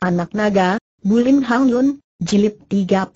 Anak Naga, Bulim Hang Yun, Jilid 31.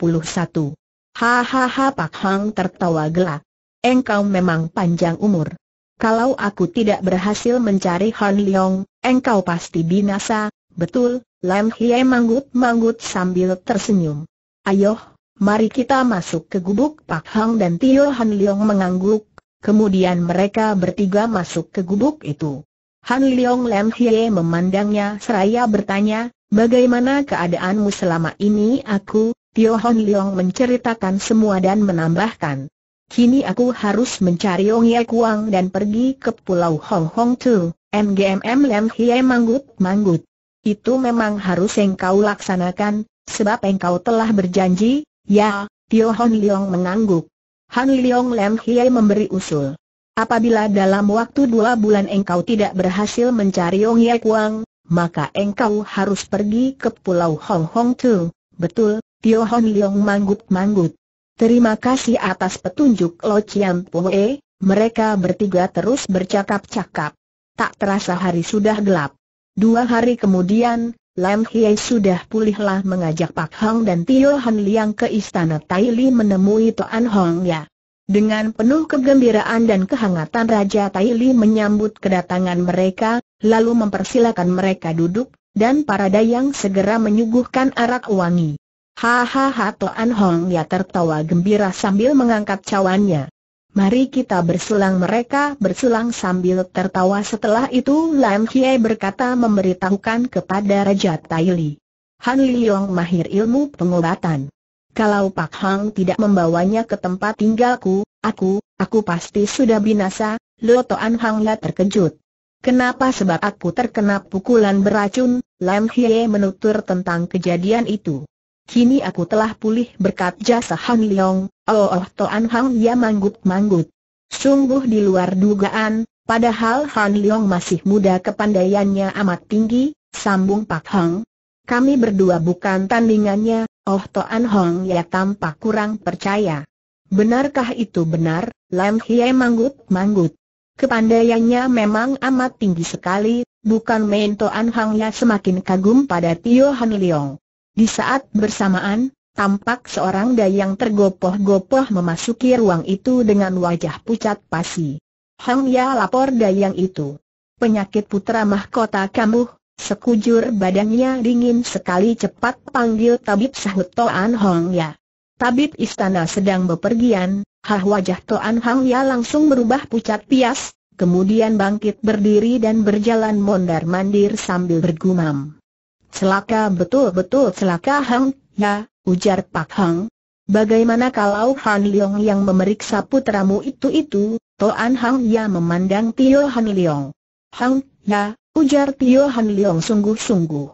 Hahaha Pak Hang tertawa gelak. Engkau memang panjang umur. Kalau aku tidak berhasil mencari Han Leong, engkau pasti binasa, betul, Lam Hye manggut-manggut sambil tersenyum. Ayoh, mari kita masuk ke gubuk Pak Hang dan Tio Han Leong mengangguk, kemudian mereka bertiga masuk ke gubuk itu. Han Leong Lam Hye memandangnya seraya bertanya, Bagaimana keadaanmu selama ini aku, Tio Hon Leong menceritakan semua dan menambahkan. Kini aku harus mencari Yong Ye Kuang dan pergi ke Pulau Hong Hong Tu, MGMM Lem Hie Manggut Manggut. Itu memang harus engkau laksanakan, sebab engkau telah berjanji, ya, Tio Hon Leong mengangguk. Han Leong Lem Hie memberi usul. Apabila dalam waktu dua bulan engkau tidak berhasil mencari Yong Ye Kuang, maka engkau harus pergi ke pulau Hong Hong Tu. Betul, Tio Hon Leong manggut-manggut. Terima kasih atas petunjuk Lo Chiam Pue, mereka bertiga terus bercakap-cakap. Tak terasa hari sudah gelap. Dua hari kemudian, Lam Hie sudah pulihlah mengajak Pak Hong dan Tio Han Liang ke istana Tai Li menemui Toan Hong Ya. Dengan penuh kegembiraan dan kehangatan Raja Tai Li menyambut kedatangan mereka, lalu mempersilakan mereka duduk, dan para dayang segera menyuguhkan arak wangi. Hahaha Toan Hong ya tertawa gembira sambil mengangkat cawannya. Mari kita berselang mereka berselang sambil tertawa setelah itu Lam Hie berkata memberitahukan kepada Raja Tai Li, Han Liyong mahir ilmu pengobatan. Kalau Pak Hang tidak membawanya ke tempat tinggalku, aku, aku pasti sudah binasa, Hang lah terkejut. Kenapa sebab aku terkena pukulan beracun, Lam Hye menutur tentang kejadian itu. Kini aku telah pulih berkat jasa Han Leong, oh oh Toan Hang ya manggut-manggut. Sungguh di luar dugaan, padahal Han Leong masih muda kepandaiannya amat tinggi, sambung Pak Hang. Kami berdua bukan tandingannya, Oh Toan Hong ya tampak kurang percaya. Benarkah itu benar, Lam Hie manggut-manggut? Kepandaiannya memang amat tinggi sekali, bukan main Toan Hong ya semakin kagum pada Tio Han Leong. Di saat bersamaan, tampak seorang dayang tergopoh-gopoh memasuki ruang itu dengan wajah pucat pasi. Hong Ya lapor dayang itu. Penyakit putra mahkota kamu, Sekujur badannya dingin sekali cepat panggil tabib sahut Toan Hong Ya. Tabib istana sedang bepergian, hah wajah Toan Hong Ya langsung berubah pucat pias, kemudian bangkit berdiri dan berjalan mondar-mandir sambil bergumam. Celaka betul-betul celaka Hong ya, ujar Pak Hong. Bagaimana kalau Han Leong yang memeriksa putramu itu-itu, Toan Hong Ya memandang Tio Han Leong. Hong ya, Ujar Tio Han Leong sungguh-sungguh.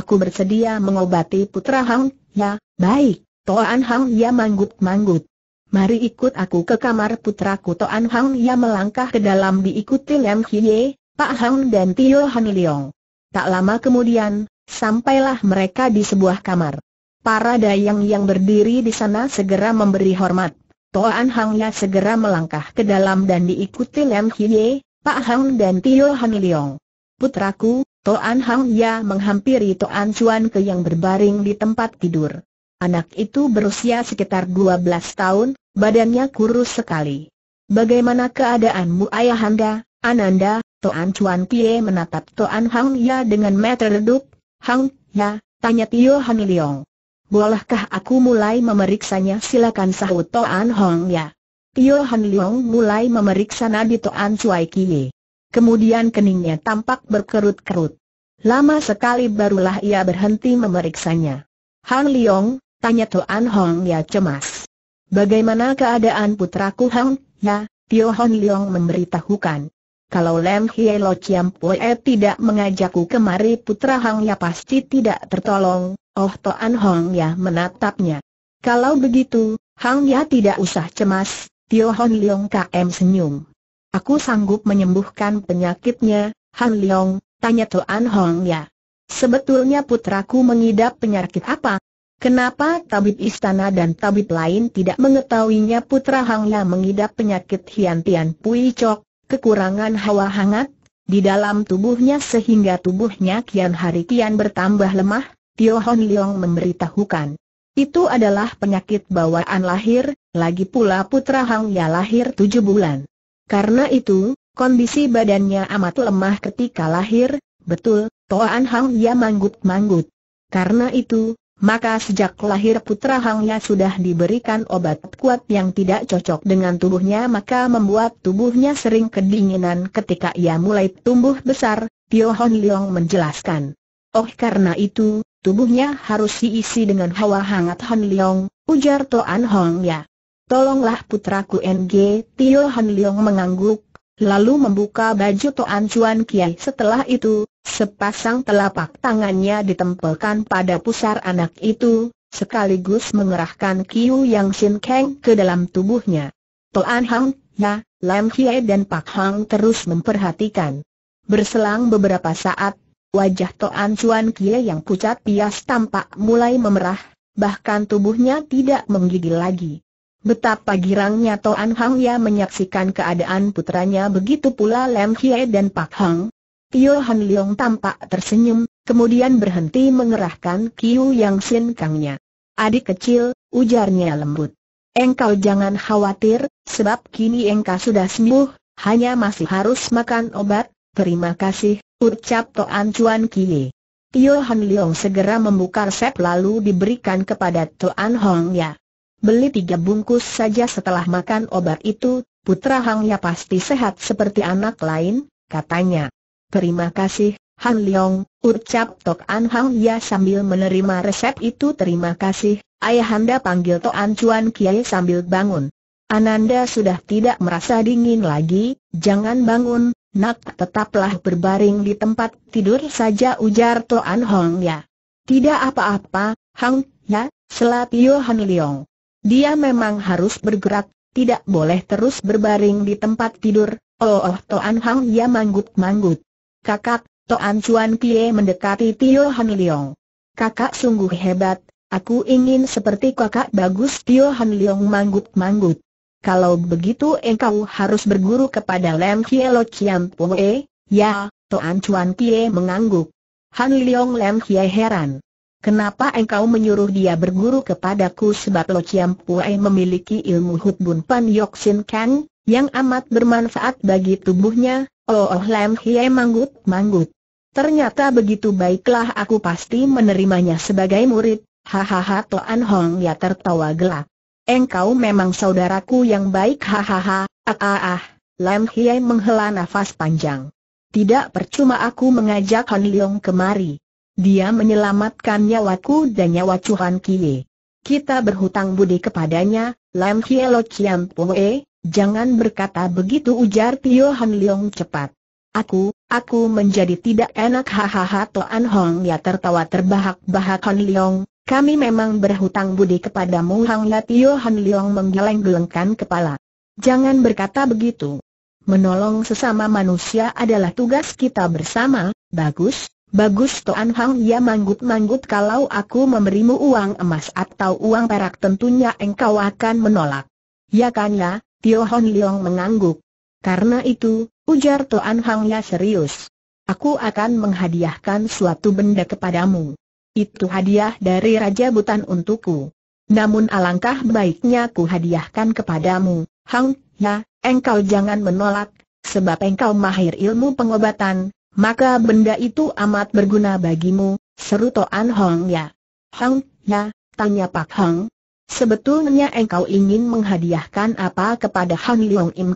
Aku bersedia mengobati putra Hang, ya, baik. Toan Hang ya manggut-manggut. Mari ikut aku ke kamar putraku Toan Hang ya melangkah ke dalam diikuti Lem Hye, Pak Hang dan Tio Han Leong. Tak lama kemudian, sampailah mereka di sebuah kamar. Para dayang yang berdiri di sana segera memberi hormat. Toan Hang ya segera melangkah ke dalam dan diikuti Lem Hye, Pak Hang dan Tio Han Leong. Putraku, Toan Hang Ya menghampiri Toan Chuan Ke yang berbaring di tempat tidur. Anak itu berusia sekitar 12 tahun, badannya kurus sekali. Bagaimana keadaanmu ayahanda, Ananda? Toan Chuan Kie menatap Toan Hang Ya dengan mata redup. Hang Ya, tanya Tio Han Leong. Bolehkah aku mulai memeriksanya silakan sahut Toan Hong Ya. Tio Han Leong mulai memeriksa nadi Toan Chuan Kie kemudian keningnya tampak berkerut-kerut. Lama sekali barulah ia berhenti memeriksanya. Hang Liong, tanya Tuan Hong ya cemas. Bagaimana keadaan putraku Hang, ya, Tio Han Liong memberitahukan. Kalau Lem Hie Lo Chiam Pue tidak mengajakku kemari putra Hang Ya pasti tidak tertolong, oh Tuan Hong Ya menatapnya. Kalau begitu, Hang Ya tidak usah cemas, Tio Han Liong KM senyum. Aku sanggup menyembuhkan penyakitnya, Han Leong, tanya Tuan Hong ya. Sebetulnya putraku mengidap penyakit apa? Kenapa tabib istana dan tabib lain tidak mengetahuinya putra Ya mengidap penyakit Hian Tian Pui Chok, kekurangan hawa hangat, di dalam tubuhnya sehingga tubuhnya kian hari kian bertambah lemah, Tio Hon Leong memberitahukan. Itu adalah penyakit bawaan lahir, lagi pula putra Hangya lahir tujuh bulan. Karena itu, kondisi badannya amat lemah ketika lahir, betul, Toan Hang Ya manggut-manggut. Karena itu, maka sejak lahir putra Hang Ya sudah diberikan obat kuat yang tidak cocok dengan tubuhnya maka membuat tubuhnya sering kedinginan ketika ia mulai tumbuh besar, Tio Hon Leong menjelaskan. Oh karena itu, tubuhnya harus diisi dengan hawa hangat Hon Leong, ujar Toan Hong Ya. Tolonglah putraku NG, Tio Han Leong mengangguk, lalu membuka baju Toan Chuan Kiai setelah itu, sepasang telapak tangannya ditempelkan pada pusar anak itu, sekaligus mengerahkan Kiu Yang Sin Kang ke dalam tubuhnya. Toan Hang, Ya, Lam Kiai dan Pak Hang terus memperhatikan. Berselang beberapa saat, wajah Toan Chuan Kiai yang pucat pias tampak mulai memerah, bahkan tubuhnya tidak menggigil lagi. Betapa girangnya Toan Hang Ya menyaksikan keadaan putranya begitu pula Lam Hie dan Pak Hang. Tio Han Leong tampak tersenyum, kemudian berhenti mengerahkan Kiu Yang Sin Kangnya. Adik kecil, ujarnya lembut. Engkau jangan khawatir, sebab kini engkau sudah sembuh, hanya masih harus makan obat, terima kasih, ucap Toan Chuan Kie. Tio Han Leong segera membuka resep lalu diberikan kepada Toan Hong Ya. Beli tiga bungkus saja setelah makan obat itu, putra Hang pasti sehat seperti anak lain, katanya. Terima kasih, Han Leong, ucap Tok An Hang Ya sambil menerima resep itu terima kasih, ayahanda panggil Tok An Chuan Kiai sambil bangun. Ananda sudah tidak merasa dingin lagi, jangan bangun, nak tetaplah berbaring di tempat tidur saja ujar Toan Hong Ya. Tidak apa-apa, Hang Ya, selat Yohan Leong. Dia memang harus bergerak, tidak boleh terus berbaring di tempat tidur. Oh, oh Toan Hang ya manggut-manggut. Kakak, Toan Chuan Pie mendekati Tio Han Leong. Kakak sungguh hebat, aku ingin seperti kakak bagus Tio Han Leong manggut-manggut. Kalau begitu engkau harus berguru kepada Lem Lo Chiam Pue, ya, Toan Chuan Pie mengangguk. Han Leong Lem Hie heran. Kenapa engkau menyuruh dia berguru kepadaku sebab Lo Chiam Puai memiliki ilmu hutbun Pan Yok Sin Kang, yang amat bermanfaat bagi tubuhnya, Oh Oh Lam Hie Manggut Manggut. Ternyata begitu baiklah aku pasti menerimanya sebagai murid, hahaha Toan Hong ya tertawa gelap. Engkau memang saudaraku yang baik hahaha, ah ah ah, Lam Hie menghela nafas panjang. Tidak percuma aku mengajak Han Leong kemari. Dia menyelamatkan nyawaku dan nyawa Cuhan Kie. Kita berhutang budi kepadanya, Lam Kie Lo Chiam e, jangan berkata begitu ujar Tio Han Leong cepat. Aku, aku menjadi tidak enak hahaha Toan Hong ya tertawa terbahak-bahak Han Leong, kami memang berhutang budi kepadamu Hang La ya, Tio Han Leong menggeleng-gelengkan kepala. Jangan berkata begitu. Menolong sesama manusia adalah tugas kita bersama, bagus, Bagus Toan Hang ia ya, manggut-manggut kalau aku memberimu uang emas atau uang perak tentunya engkau akan menolak. Ya kan ya, Tio Hon Leong mengangguk. Karena itu, ujar Toan Hang ia ya, serius. Aku akan menghadiahkan suatu benda kepadamu. Itu hadiah dari Raja Butan untukku. Namun alangkah baiknya ku hadiahkan kepadamu, Hang, ya, engkau jangan menolak, sebab engkau mahir ilmu pengobatan, maka benda itu amat berguna bagimu, seru Toan Hong Ya. Hong Ya, tanya Pak Hong. Sebetulnya engkau ingin menghadiahkan apa kepada Han Leong Im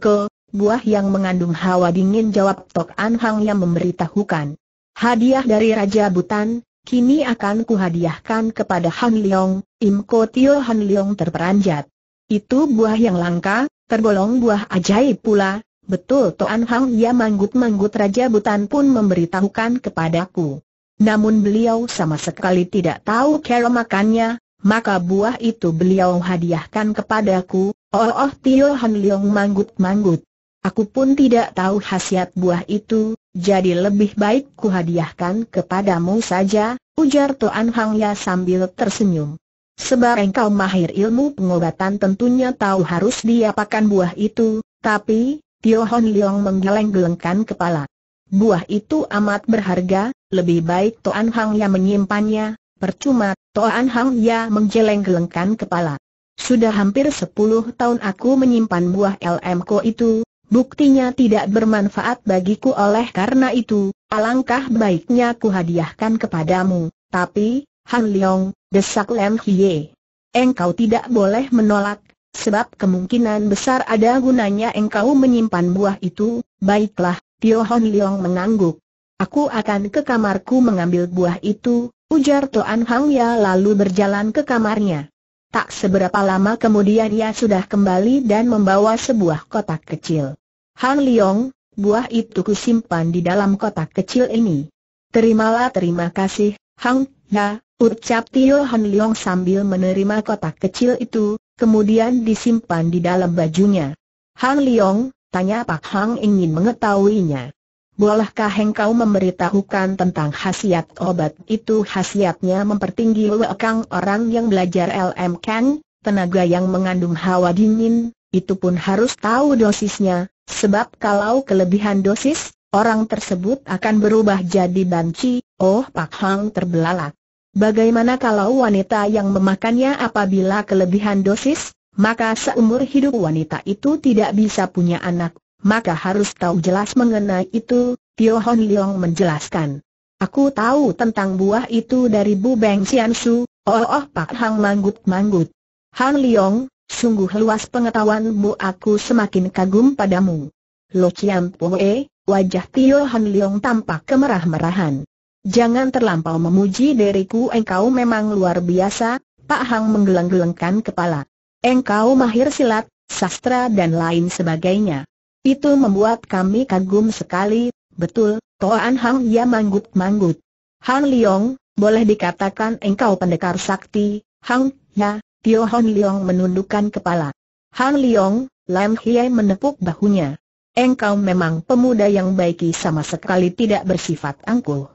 buah yang mengandung hawa dingin jawab Tok An Hang yang memberitahukan. Hadiah dari Raja Butan, kini akan kuhadiahkan kepada Han Leong, Im Tio Han Leong terperanjat. Itu buah yang langka, tergolong buah ajaib pula, Betul Toan Hang Ya manggut-manggut Raja Butan pun memberitahukan kepadaku. Namun beliau sama sekali tidak tahu cara makannya, maka buah itu beliau hadiahkan kepadaku, oh oh Tio Han Leong manggut-manggut. Aku pun tidak tahu khasiat buah itu, jadi lebih baik ku hadiahkan kepadamu saja, ujar Toan Hang Ya sambil tersenyum. Sebab engkau mahir ilmu pengobatan tentunya tahu harus diapakan buah itu, tapi, Tio Hon Leong menggeleng-gelengkan kepala. Buah itu amat berharga, lebih baik Toan Hang yang menyimpannya, percuma, Toan Hang ya menggeleng-gelengkan kepala. Sudah hampir sepuluh tahun aku menyimpan buah LM Ko itu, buktinya tidak bermanfaat bagiku oleh karena itu, alangkah baiknya ku hadiahkan kepadamu, tapi, Han Leong, desak Lem Hie. Engkau tidak boleh menolak, Sebab kemungkinan besar ada gunanya engkau menyimpan buah itu, baiklah, Tio Hon Leong mengangguk. Aku akan ke kamarku mengambil buah itu, ujar Tuan Hang Ya lalu berjalan ke kamarnya. Tak seberapa lama kemudian ia sudah kembali dan membawa sebuah kotak kecil. Hang Leong, buah itu kusimpan di dalam kotak kecil ini. Terimalah terima kasih, Hang Ya, ucap Tio Han Leong sambil menerima kotak kecil itu, kemudian disimpan di dalam bajunya. Hang Liong, tanya Pak Hang ingin mengetahuinya. Bolehkah engkau memberitahukan tentang khasiat obat itu? Khasiatnya mempertinggi lekang orang yang belajar LM Kang, tenaga yang mengandung hawa dingin, itu pun harus tahu dosisnya, sebab kalau kelebihan dosis, orang tersebut akan berubah jadi banci. Oh Pak Hang terbelalak. Bagaimana kalau wanita yang memakannya apabila kelebihan dosis, maka seumur hidup wanita itu tidak bisa punya anak, maka harus tahu jelas mengenai itu, Tio Hon Leong menjelaskan. Aku tahu tentang buah itu dari Bu Beng Sian Su, oh oh Pak Hang manggut-manggut. Han Leong, sungguh luas pengetahuanmu aku semakin kagum padamu. Lo Chiam Poe, wajah Tio Han Leong tampak kemerah-merahan. Jangan terlampau memuji diriku engkau memang luar biasa, Pak Hang menggeleng-gelengkan kepala. Engkau mahir silat, sastra dan lain sebagainya. Itu membuat kami kagum sekali, betul, Toan Hang ya manggut-manggut. Hang Leong, boleh dikatakan engkau pendekar sakti, Hang, ya, Tio Hon Leong menundukkan kepala. Hang Leong, Lam Hiai menepuk bahunya. Engkau memang pemuda yang baiki sama sekali tidak bersifat angkuh.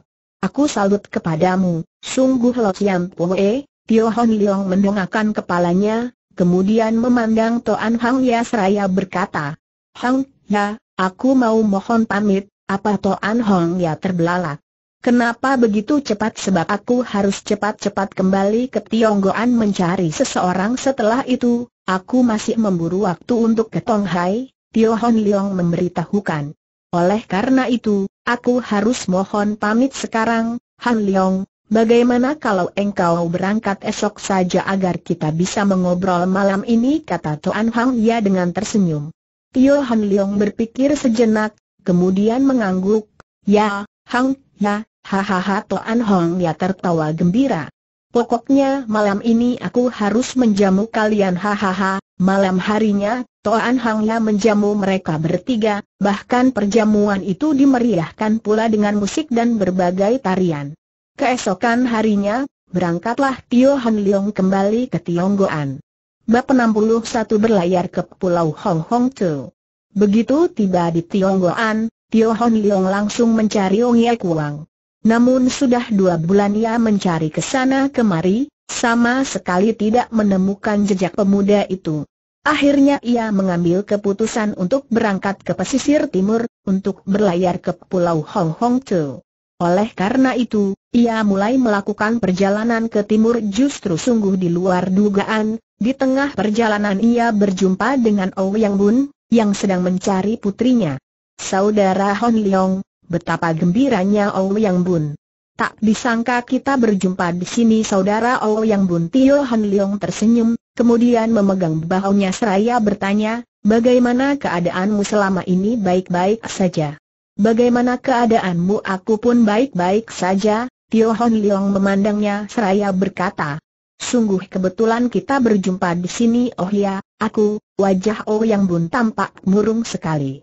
Aku salut kepadamu, sungguh Lo Siam Poe, Tio Hon Leong mendongakkan kepalanya, kemudian memandang Toan Hang Ya seraya berkata, Hang Ya, aku mau mohon pamit, apa Toan Hang Ya terbelalak. Kenapa begitu cepat sebab aku harus cepat-cepat kembali ke Tionggoan mencari seseorang setelah itu, aku masih memburu waktu untuk ke Tonghai, Tio Hon Leong memberitahukan. Oleh karena itu, Aku harus mohon pamit sekarang, Han Leong, bagaimana kalau engkau berangkat esok saja agar kita bisa mengobrol malam ini kata Tuan Hang Ya dengan tersenyum. Tio Han Leong berpikir sejenak, kemudian mengangguk, ya, Hang, ya, hahaha Tuan Hang Ya tertawa gembira. Pokoknya malam ini aku harus menjamu kalian hahaha, Malam harinya, Toan Hangya menjamu mereka bertiga, bahkan perjamuan itu dimeriahkan pula dengan musik dan berbagai tarian. Keesokan harinya, berangkatlah Tio Han Leong kembali ke Tionggoan. Bab 61 berlayar ke Pulau Hong Hong Tu. Begitu tiba di Tionggoan, Tio Han Leong langsung mencari Ong Ye Kuang. Namun sudah dua bulan ia mencari ke sana kemari, sama sekali tidak menemukan jejak pemuda itu. Akhirnya ia mengambil keputusan untuk berangkat ke pesisir timur, untuk berlayar ke Pulau Hong Hong Tzu. Oleh karena itu, ia mulai melakukan perjalanan ke timur justru sungguh di luar dugaan, di tengah perjalanan ia berjumpa dengan Ou Yang Bun, yang sedang mencari putrinya. Saudara Hon Leong, betapa gembiranya Ou Bun. Tak disangka kita berjumpa di sini saudara Oh yang Bun Tio Han Leong tersenyum, kemudian memegang bahunya seraya bertanya, bagaimana keadaanmu selama ini baik-baik saja? Bagaimana keadaanmu aku pun baik-baik saja, Tio Han Leong memandangnya seraya berkata, Sungguh kebetulan kita berjumpa di sini oh ya, aku, wajah Oh yang Bun tampak murung sekali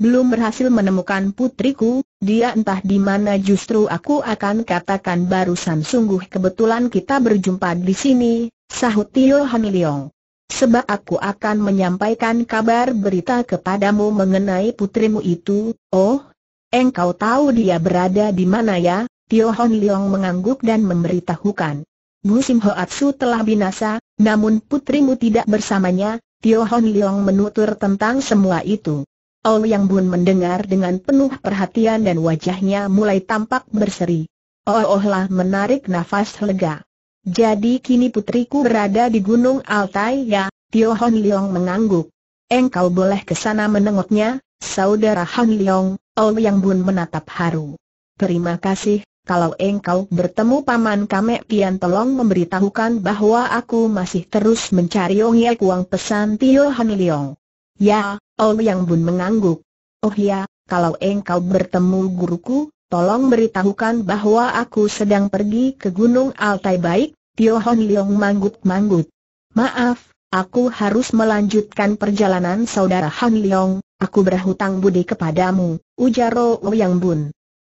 belum berhasil menemukan putriku, dia entah di mana justru aku akan katakan barusan sungguh kebetulan kita berjumpa di sini, sahut Tio Hamiliong. Sebab aku akan menyampaikan kabar berita kepadamu mengenai putrimu itu, oh, engkau tahu dia berada di mana ya? Tio Hon Leong mengangguk dan memberitahukan. Bu Sim Hoatsu telah binasa, namun putrimu tidak bersamanya, Tio Hon Leong menutur tentang semua itu yang Bun mendengar dengan penuh perhatian dan wajahnya mulai tampak berseri. Oh, oh menarik nafas lega. Jadi kini putriku berada di Gunung Altai ya, Tio Hon Leong mengangguk. Engkau boleh ke sana menengoknya, saudara Han Leong, yang Bun menatap haru. Terima kasih, kalau engkau bertemu paman kami, Tian tolong memberitahukan bahwa aku masih terus mencari Ong Ye Kuang pesan Tio Han Leong. Ya, Ol Yang Bun mengangguk. Oh ya, kalau engkau bertemu guruku, tolong beritahukan bahwa aku sedang pergi ke Gunung Altai baik, Tio Hon Leong manggut-manggut. Maaf, aku harus melanjutkan perjalanan saudara Han Leong, aku berhutang budi kepadamu, ujar Oh Yang Bun.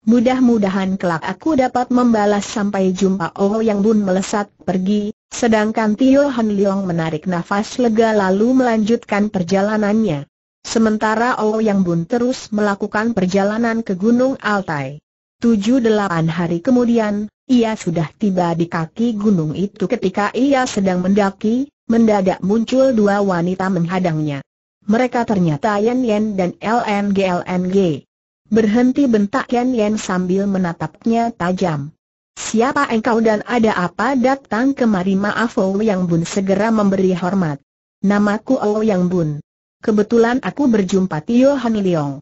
Mudah-mudahan kelak aku dapat membalas sampai jumpa Oh Yang Bun melesat pergi, Sedangkan Tio Han Leong menarik nafas lega lalu melanjutkan perjalanannya. Sementara Yang Bun terus melakukan perjalanan ke Gunung Altai. Tujuh delapan hari kemudian, ia sudah tiba di kaki gunung itu ketika ia sedang mendaki, mendadak muncul dua wanita menghadangnya. Mereka ternyata Yan Yan dan LNG LNG. Berhenti bentak Yan Yan sambil menatapnya tajam. Siapa engkau dan ada apa datang kemari maaf Ou Yang Bun segera memberi hormat. Namaku Ou Yang Bun. Kebetulan aku berjumpa Tio Han Leong.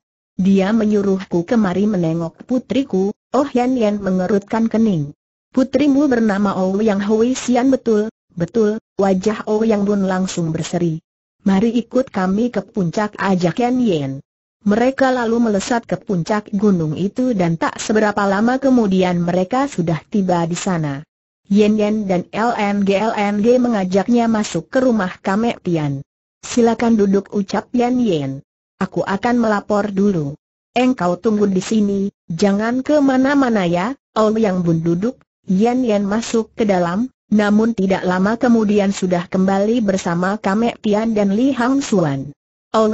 Dia menyuruhku kemari menengok putriku, Oh Yan Yan mengerutkan kening. Putrimu bernama Ou Yang Hui Sian betul, betul, wajah Ou Yang Bun langsung berseri. Mari ikut kami ke puncak ajak Yan Yan. Mereka lalu melesat ke puncak gunung itu dan tak seberapa lama kemudian mereka sudah tiba di sana. Yen Yen dan LNG-LNG mengajaknya masuk ke rumah Kamek Tian. Silakan duduk ucap Yen Yen. Aku akan melapor dulu. Engkau tunggu di sini, jangan kemana-mana ya, Ol Yang Bun duduk, Yen Yen masuk ke dalam, namun tidak lama kemudian sudah kembali bersama Kamek Tian dan Li Hang Suan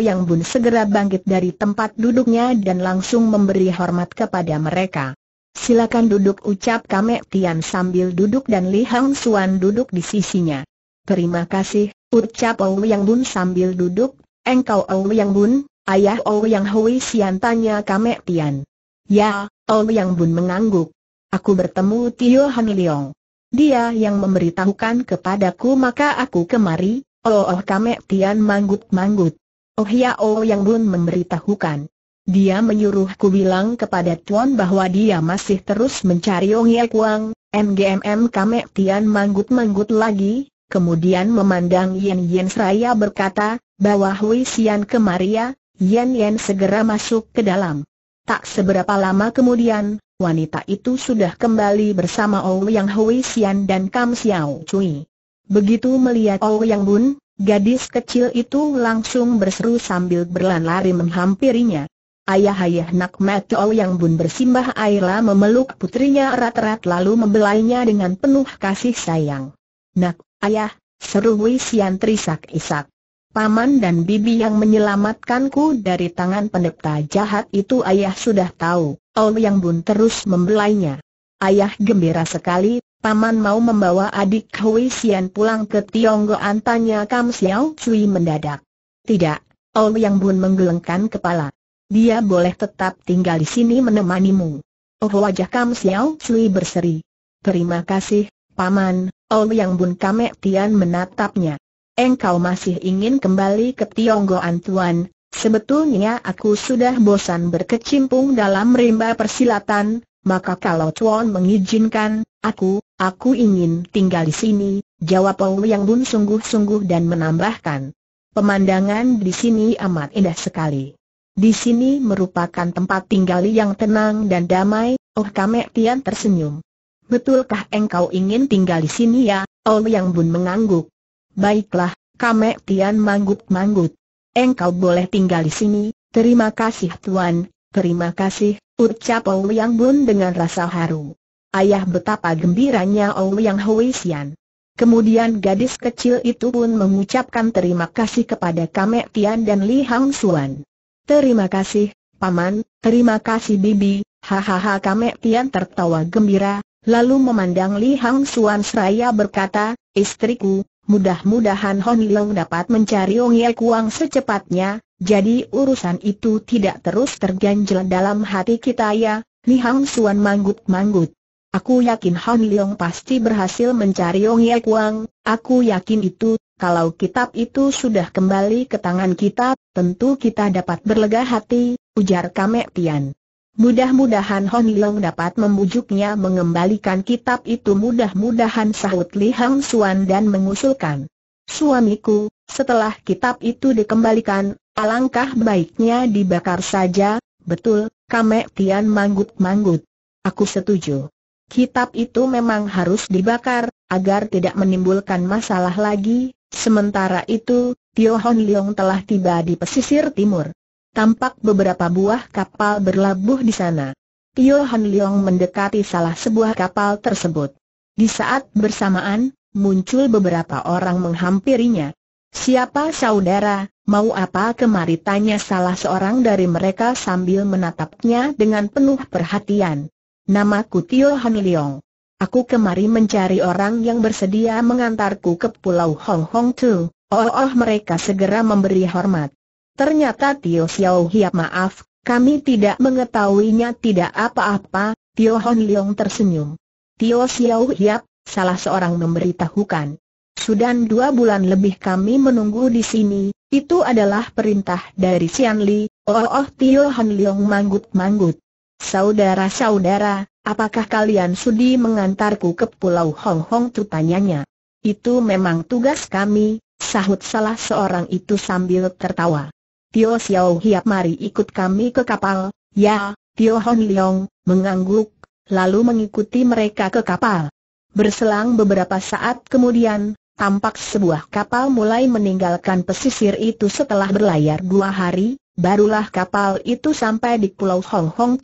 yang Bun segera bangkit dari tempat duduknya dan langsung memberi hormat kepada mereka. Silakan duduk ucap Kamek Tian sambil duduk dan Li Hang Suan duduk di sisinya. Terima kasih, ucap yang Bun sambil duduk, engkau yang Bun, ayah Ouyang Hui Sian tanya Kamek Tian. Ya, yang Bun mengangguk. Aku bertemu Tio Han Leong. Dia yang memberitahukan kepadaku maka aku kemari, oh oh Kamek Tian manggut-manggut. Oh ya Oh Yang Bun memberitahukan. Dia menyuruhku bilang kepada Tuan bahwa dia masih terus mencari Ong Ye Kuang, MGMM Kamek Tian manggut-manggut lagi, kemudian memandang Yen Yen Seraya berkata, bahwa Hui Sian ke Maria, Yen Yen segera masuk ke dalam. Tak seberapa lama kemudian, wanita itu sudah kembali bersama Ou Yang Hui Sian dan Kam Xiao Cui. Begitu melihat Ou Yang Bun, Gadis kecil itu langsung berseru sambil berlari menghampirinya. Ayah-ayah Nak Mateo yang bun bersimbah airlah memeluk putrinya erat-erat lalu membelainya dengan penuh kasih sayang. Nak, ayah, seru Wei terisak-isak. Paman dan bibi yang menyelamatkanku dari tangan pendeta jahat itu ayah sudah tahu. Ol oh, Yang Bun terus membelainya. Ayah gembira sekali, Paman mau membawa adik Hui Xian pulang ke Tionggoan tanya Kam Xiao Cui mendadak. Tidak, Oh Yang Bun menggelengkan kepala. Dia boleh tetap tinggal di sini menemanimu. Oh wajah Kam Xiao Cui berseri. Terima kasih, Paman, Oh Yang Bun Kamek Tian menatapnya. Engkau masih ingin kembali ke Tionggoan Tuan, sebetulnya aku sudah bosan berkecimpung dalam rimba persilatan, maka kalau Tuan mengizinkan, Aku, aku ingin tinggal di sini, jawab yang Bun sungguh-sungguh dan menambahkan. Pemandangan di sini amat indah sekali. Di sini merupakan tempat tinggal yang tenang dan damai, Oh Kamek Tian tersenyum. Betulkah engkau ingin tinggal di sini ya? yang Bun mengangguk. Baiklah, Kamek Tian manggut-manggut. Engkau boleh tinggal di sini, terima kasih Tuan, terima kasih, ucap yang Bun dengan rasa haru. Ayah betapa gembiranya Ouyang Huisian. Kemudian gadis kecil itu pun mengucapkan terima kasih kepada Kamek Tian dan Li Hang Suan. Terima kasih, Paman, terima kasih Bibi, hahaha Kamek Tian tertawa gembira, lalu memandang Li Hang Suan seraya berkata, Istriku, mudah-mudahan Hon Leong dapat mencari Ong Ye Kuang secepatnya, jadi urusan itu tidak terus terganjel dalam hati kita ya, Li Hang Suan manggut-manggut. Aku yakin Han Leong pasti berhasil mencari Yong Ye Kuang, aku yakin itu, kalau kitab itu sudah kembali ke tangan kita, tentu kita dapat berlega hati, ujar Kamek Tian. Mudah-mudahan Hon Leong dapat membujuknya mengembalikan kitab itu mudah-mudahan sahut Li Hang Suan dan mengusulkan. Suamiku, setelah kitab itu dikembalikan, alangkah baiknya dibakar saja, betul, Kamek Tian manggut-manggut. Aku setuju. Kitab itu memang harus dibakar, agar tidak menimbulkan masalah lagi, sementara itu, Tio Hon Leong telah tiba di pesisir timur. Tampak beberapa buah kapal berlabuh di sana. Tio Hon Leong mendekati salah sebuah kapal tersebut. Di saat bersamaan, muncul beberapa orang menghampirinya. Siapa saudara, mau apa kemari tanya salah seorang dari mereka sambil menatapnya dengan penuh perhatian. Namaku Tio Hamiliong. Aku kemari mencari orang yang bersedia mengantarku ke Pulau Hong Hong Tu. Oh, oh mereka segera memberi hormat. Ternyata Tio Xiao Hiap maaf, kami tidak mengetahuinya tidak apa-apa, Tio Hon Leong tersenyum. Tio Xiao Hiap, salah seorang memberitahukan. Sudah dua bulan lebih kami menunggu di sini, itu adalah perintah dari Xian Li, oh oh Tio Hon Leong manggut-manggut. Saudara-saudara, apakah kalian sudi mengantarku ke Pulau Hong Hong? tanyanya. Itu memang tugas kami, sahut salah seorang itu sambil tertawa. Tio Xiao Hiap mari ikut kami ke kapal, ya, Tio Hong Leong, mengangguk, lalu mengikuti mereka ke kapal. Berselang beberapa saat kemudian, tampak sebuah kapal mulai meninggalkan pesisir itu setelah berlayar dua hari, barulah kapal itu sampai di Pulau Hong Hong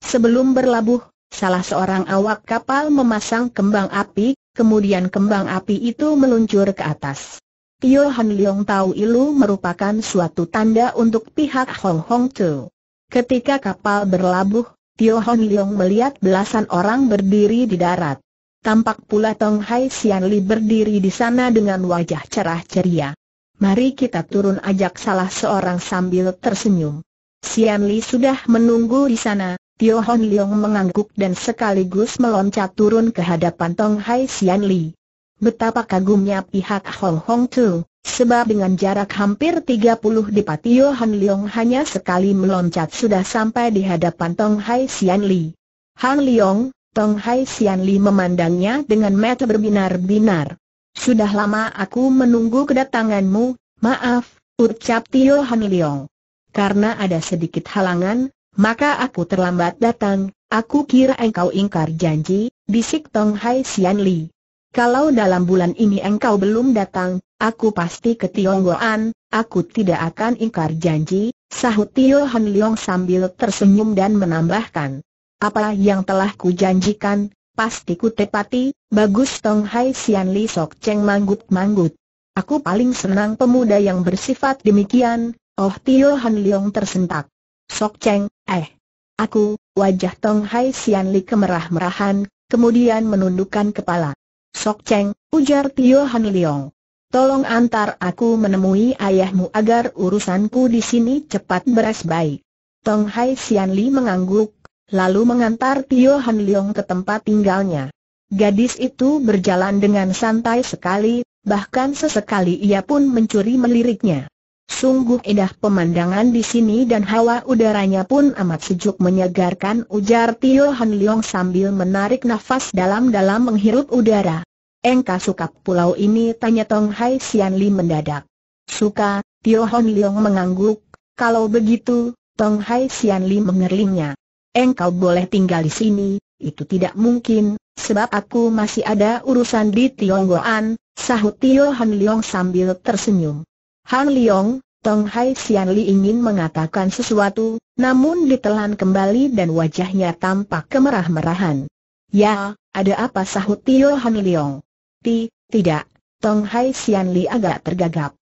Sebelum berlabuh, salah seorang awak kapal memasang kembang api, kemudian kembang api itu meluncur ke atas. Tio Han Leong Tau Ilu merupakan suatu tanda untuk pihak Hong Hong Ketika kapal berlabuh, Tio Han Leong melihat belasan orang berdiri di darat. Tampak pula Tong Hai Sian Li berdiri di sana dengan wajah cerah ceria. Mari kita turun ajak salah seorang sambil tersenyum. Sian Li sudah menunggu di sana, Tio Hon Leong mengangguk dan sekaligus meloncat turun ke hadapan Tong Hai Sian Li. Betapa kagumnya pihak Hong Hong Tu, sebab dengan jarak hampir 30 depa Tio Hon Leong hanya sekali meloncat sudah sampai di hadapan Tong Hai Sian Li. Han Leong, Tong Hai Sian Li memandangnya dengan mata berbinar-binar. Sudah lama aku menunggu kedatanganmu, maaf, ucap Tio Haniliong. Karena ada sedikit halangan, maka aku terlambat datang, aku kira engkau ingkar janji, bisik Tong Hai Sian Li. Kalau dalam bulan ini engkau belum datang, aku pasti ke Tionggoan, aku tidak akan ingkar janji, sahut Tio Han sambil tersenyum dan menambahkan. Apa yang telah kujanjikan, Pasti ku tepati, bagus Tong Hai Sian Li Sok Cheng manggut-manggut. Aku paling senang pemuda yang bersifat demikian, oh Tio Han Leong tersentak. Sok Cheng, eh. Aku, wajah Tong Hai Sian Li kemerah-merahan, kemudian menundukkan kepala. Sok Cheng, ujar Tio Han Leong. Tolong antar aku menemui ayahmu agar urusanku di sini cepat beres baik. Tong Hai Sian Li mengangguk, lalu mengantar Tio Han Leong ke tempat tinggalnya. Gadis itu berjalan dengan santai sekali, bahkan sesekali ia pun mencuri meliriknya. Sungguh indah pemandangan di sini dan hawa udaranya pun amat sejuk menyegarkan ujar Tio Han Leong sambil menarik nafas dalam-dalam menghirup udara. Engka suka pulau ini tanya Tong Hai Sian Li mendadak. Suka, Tio Han Leong mengangguk, kalau begitu, Tong Hai Sian Li mengerlingnya engkau boleh tinggal di sini, itu tidak mungkin, sebab aku masih ada urusan di Tionggoan, sahut Tio Han Leong sambil tersenyum. Han Leong, Tong Hai Sian Li ingin mengatakan sesuatu, namun ditelan kembali dan wajahnya tampak kemerah-merahan. Ya, ada apa sahut Tio Han Leong? Ti, tidak, Tong Hai Sian Li agak tergagap.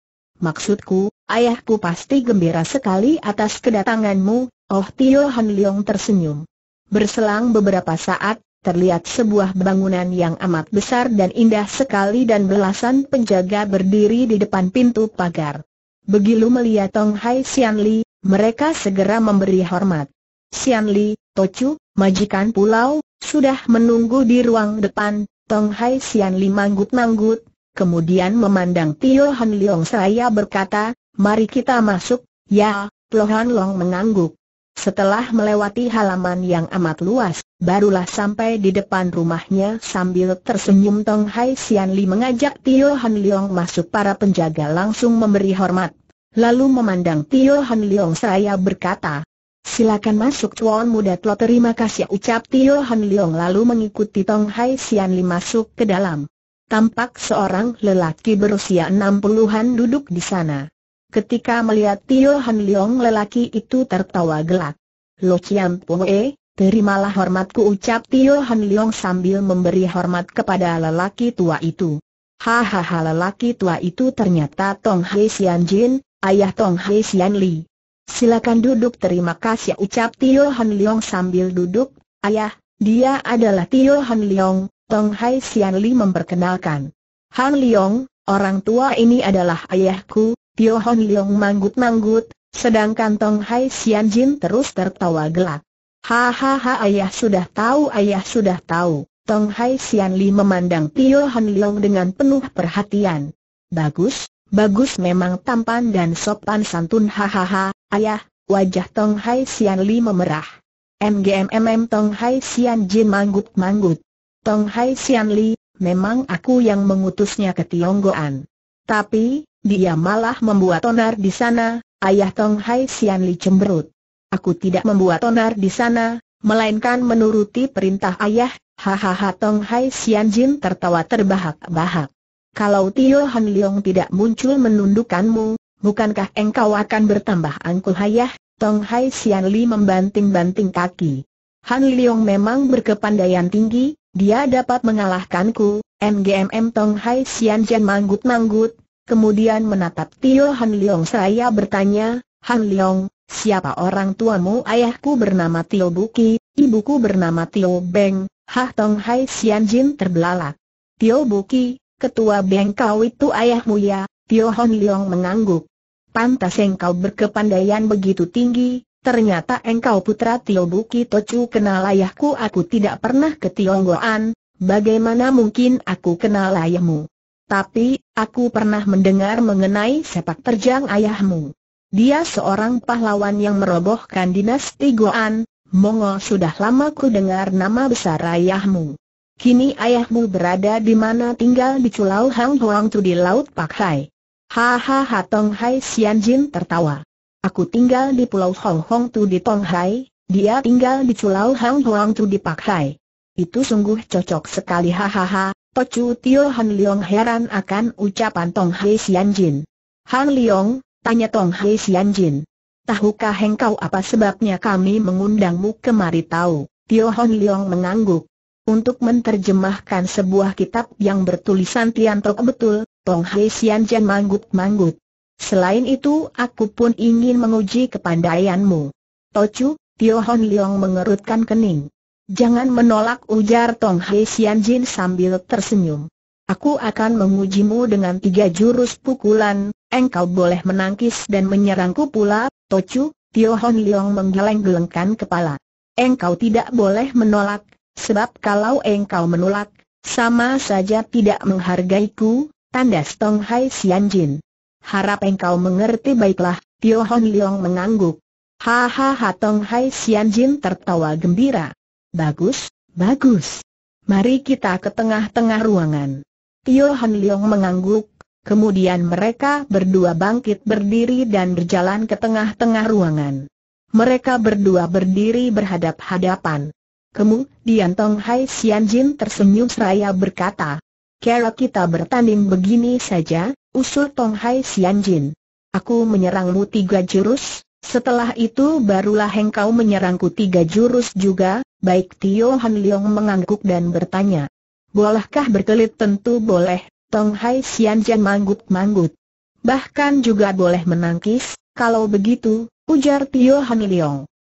Maksudku, Ayahku pasti gembira sekali atas kedatanganmu, Oh Tio Han Leong tersenyum. Berselang beberapa saat, terlihat sebuah bangunan yang amat besar dan indah sekali dan belasan penjaga berdiri di depan pintu pagar. Begitu melihat Tong Hai Sian Li, mereka segera memberi hormat. Sian Li, Tochu, majikan pulau, sudah menunggu di ruang depan, Tong Hai Sian Li manggut-manggut, kemudian memandang Tio Han Leong seraya berkata, Mari kita masuk, ya, Lohan Long mengangguk. Setelah melewati halaman yang amat luas, barulah sampai di depan rumahnya sambil tersenyum Tong Hai Sian Li mengajak Tio Han Leong masuk para penjaga langsung memberi hormat. Lalu memandang Tio Han Leong seraya berkata, Silakan masuk tuan muda Tlo terima kasih ucap Tio Han Leong lalu mengikuti Tong Hai Sian Li masuk ke dalam. Tampak seorang lelaki berusia 60-an duduk di sana. Ketika melihat Tio Han Leong lelaki itu tertawa gelak. Lo Chiam Pue, terimalah hormatku ucap Tio Han Leong sambil memberi hormat kepada lelaki tua itu. Hahaha lelaki tua itu ternyata Tong Hei Sian Jin, ayah Tong Hei Sian Li. Silakan duduk terima kasih ucap Tio Han Leong sambil duduk, ayah, dia adalah Tio Han Leong, Tong Hai Sian Li memperkenalkan. Han Leong, orang tua ini adalah ayahku, Tio Hon Leong manggut-manggut, sedangkan Tong Hai Sian Jin terus tertawa gelak. Hahaha ayah sudah tahu ayah sudah tahu, Tong Hai Sian Li memandang Tio Hon Leong dengan penuh perhatian. Bagus, bagus memang tampan dan sopan santun hahaha, ayah, wajah Tong Hai Sian Li memerah. MGMMM Tong Hai Sian Jin manggut-manggut. Tong Hai Sian Li, memang aku yang mengutusnya ke Tionggoan. Tapi, dia malah membuat onar di sana, ayah Tong Hai Sian Li cemberut. Aku tidak membuat onar di sana, melainkan menuruti perintah ayah, hahaha Tong Hai Sian Jin tertawa terbahak-bahak. Kalau Tio Han Leong tidak muncul menundukkanmu, bukankah engkau akan bertambah angkuh ayah? Tong Hai Sian Li membanting-banting kaki. Han Leong memang berkepandaian tinggi, dia dapat mengalahkanku, MGMM Tong Hai Sian Jin manggut-manggut, kemudian menatap Tio Han Leong saya bertanya, Han Leong, siapa orang tuamu? Ayahku bernama Tio Buki, ibuku bernama Tio Beng, Hah Tong Hai Sian Jin terbelalak. Tio Buki, ketua Beng kau itu ayahmu ya, Tio Han Leong mengangguk. Pantas engkau berkepandaian begitu tinggi, ternyata engkau putra Tio Buki Tocu kenal ayahku aku tidak pernah ke Tionggoan, bagaimana mungkin aku kenal ayahmu? Tapi, aku pernah mendengar mengenai sepak terjang ayahmu. Dia seorang pahlawan yang merobohkan dinasti Goan, Mongol sudah lama ku dengar nama besar ayahmu. Kini ayahmu berada di mana tinggal di Pulau Hang Huang Tu di Laut Pak Hai. Hahaha Tong Hai Sian Jin tertawa. Aku tinggal di Pulau Hong Hong Tu di Tong Hai, dia tinggal di Pulau Hang Huang Tu di Pak Hai. Itu sungguh cocok sekali hahaha, Tocu Tio Han Leong heran akan ucapan Tong Hei Jin. Han Leong, tanya Tong Hei Jin. Tahukah engkau apa sebabnya kami mengundangmu kemari tahu? Tio Han Leong mengangguk. Untuk menerjemahkan sebuah kitab yang bertulisan Tok betul, Tong Hei Jin manggut-manggut. Selain itu aku pun ingin menguji kepandaianmu. Tocu, Tio Han Leong mengerutkan kening. Jangan menolak ujar Tong He Xian Jin sambil tersenyum. Aku akan mengujimu dengan tiga jurus pukulan, engkau boleh menangkis dan menyerangku pula, Tocu, Tio Hon Leong menggeleng-gelengkan kepala. Engkau tidak boleh menolak, sebab kalau engkau menolak, sama saja tidak menghargaiku, Tanda Tong Hai Xian Jin. Harap engkau mengerti baiklah, Tio Hon Leong mengangguk. Hahaha Tong Hai Xian Jin tertawa gembira. Bagus, bagus. Mari kita ke tengah-tengah ruangan. Tio Han Leong mengangguk, kemudian mereka berdua bangkit berdiri dan berjalan ke tengah-tengah ruangan. Mereka berdua berdiri berhadap-hadapan. Kemudian Tong Hai Sian Jin tersenyum seraya berkata, Kera kita bertanding begini saja, usul Tong Hai Sian Jin. Aku menyerangmu tiga jurus, setelah itu barulah engkau menyerangku tiga jurus juga, baik Tio Han Leong mengangguk dan bertanya. Bolehkah berkelit tentu boleh, Tong Hai Sian Jan manggut-manggut. Bahkan juga boleh menangkis, kalau begitu, ujar Tio Han Leong.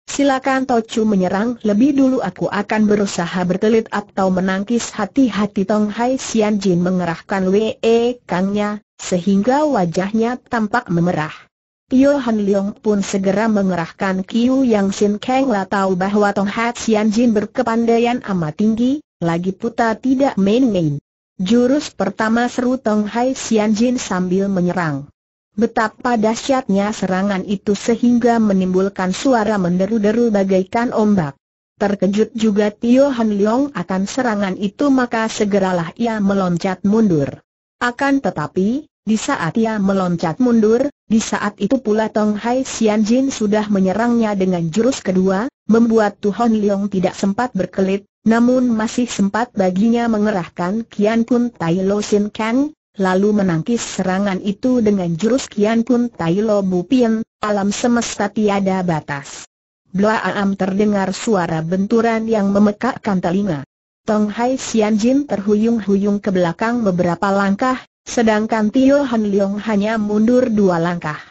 Silakan Tochu menyerang lebih dulu aku akan berusaha berkelit atau menangkis hati-hati Tong Hai Sian Jin mengerahkan WE Kangnya, sehingga wajahnya tampak memerah. Han Leong pun segera mengerahkan Kiu Yang Sin Kang lah tahu bahwa Tong Hat Sian Jin berkepandaian amat tinggi, lagi puta tidak main-main. Jurus pertama seru Tong Hai Sian Jin sambil menyerang. Betapa dahsyatnya serangan itu sehingga menimbulkan suara menderu-deru bagaikan ombak. Terkejut juga Tio Han Leong akan serangan itu maka segeralah ia meloncat mundur. Akan tetapi, di saat ia meloncat mundur, di saat itu pula Tong Hai Xian Jin sudah menyerangnya dengan jurus kedua, membuat Tuhon Leong tidak sempat berkelit, namun masih sempat baginya mengerahkan Kian Kun Tai Lo Sin Kang, lalu menangkis serangan itu dengan jurus Kian Kun Tai Lo Bu Pien, alam semesta tiada batas. Blaam terdengar suara benturan yang memekakkan telinga. Tong Hai Xian Jin terhuyung-huyung ke belakang beberapa langkah, Sedangkan Tio Han Leong hanya mundur dua langkah.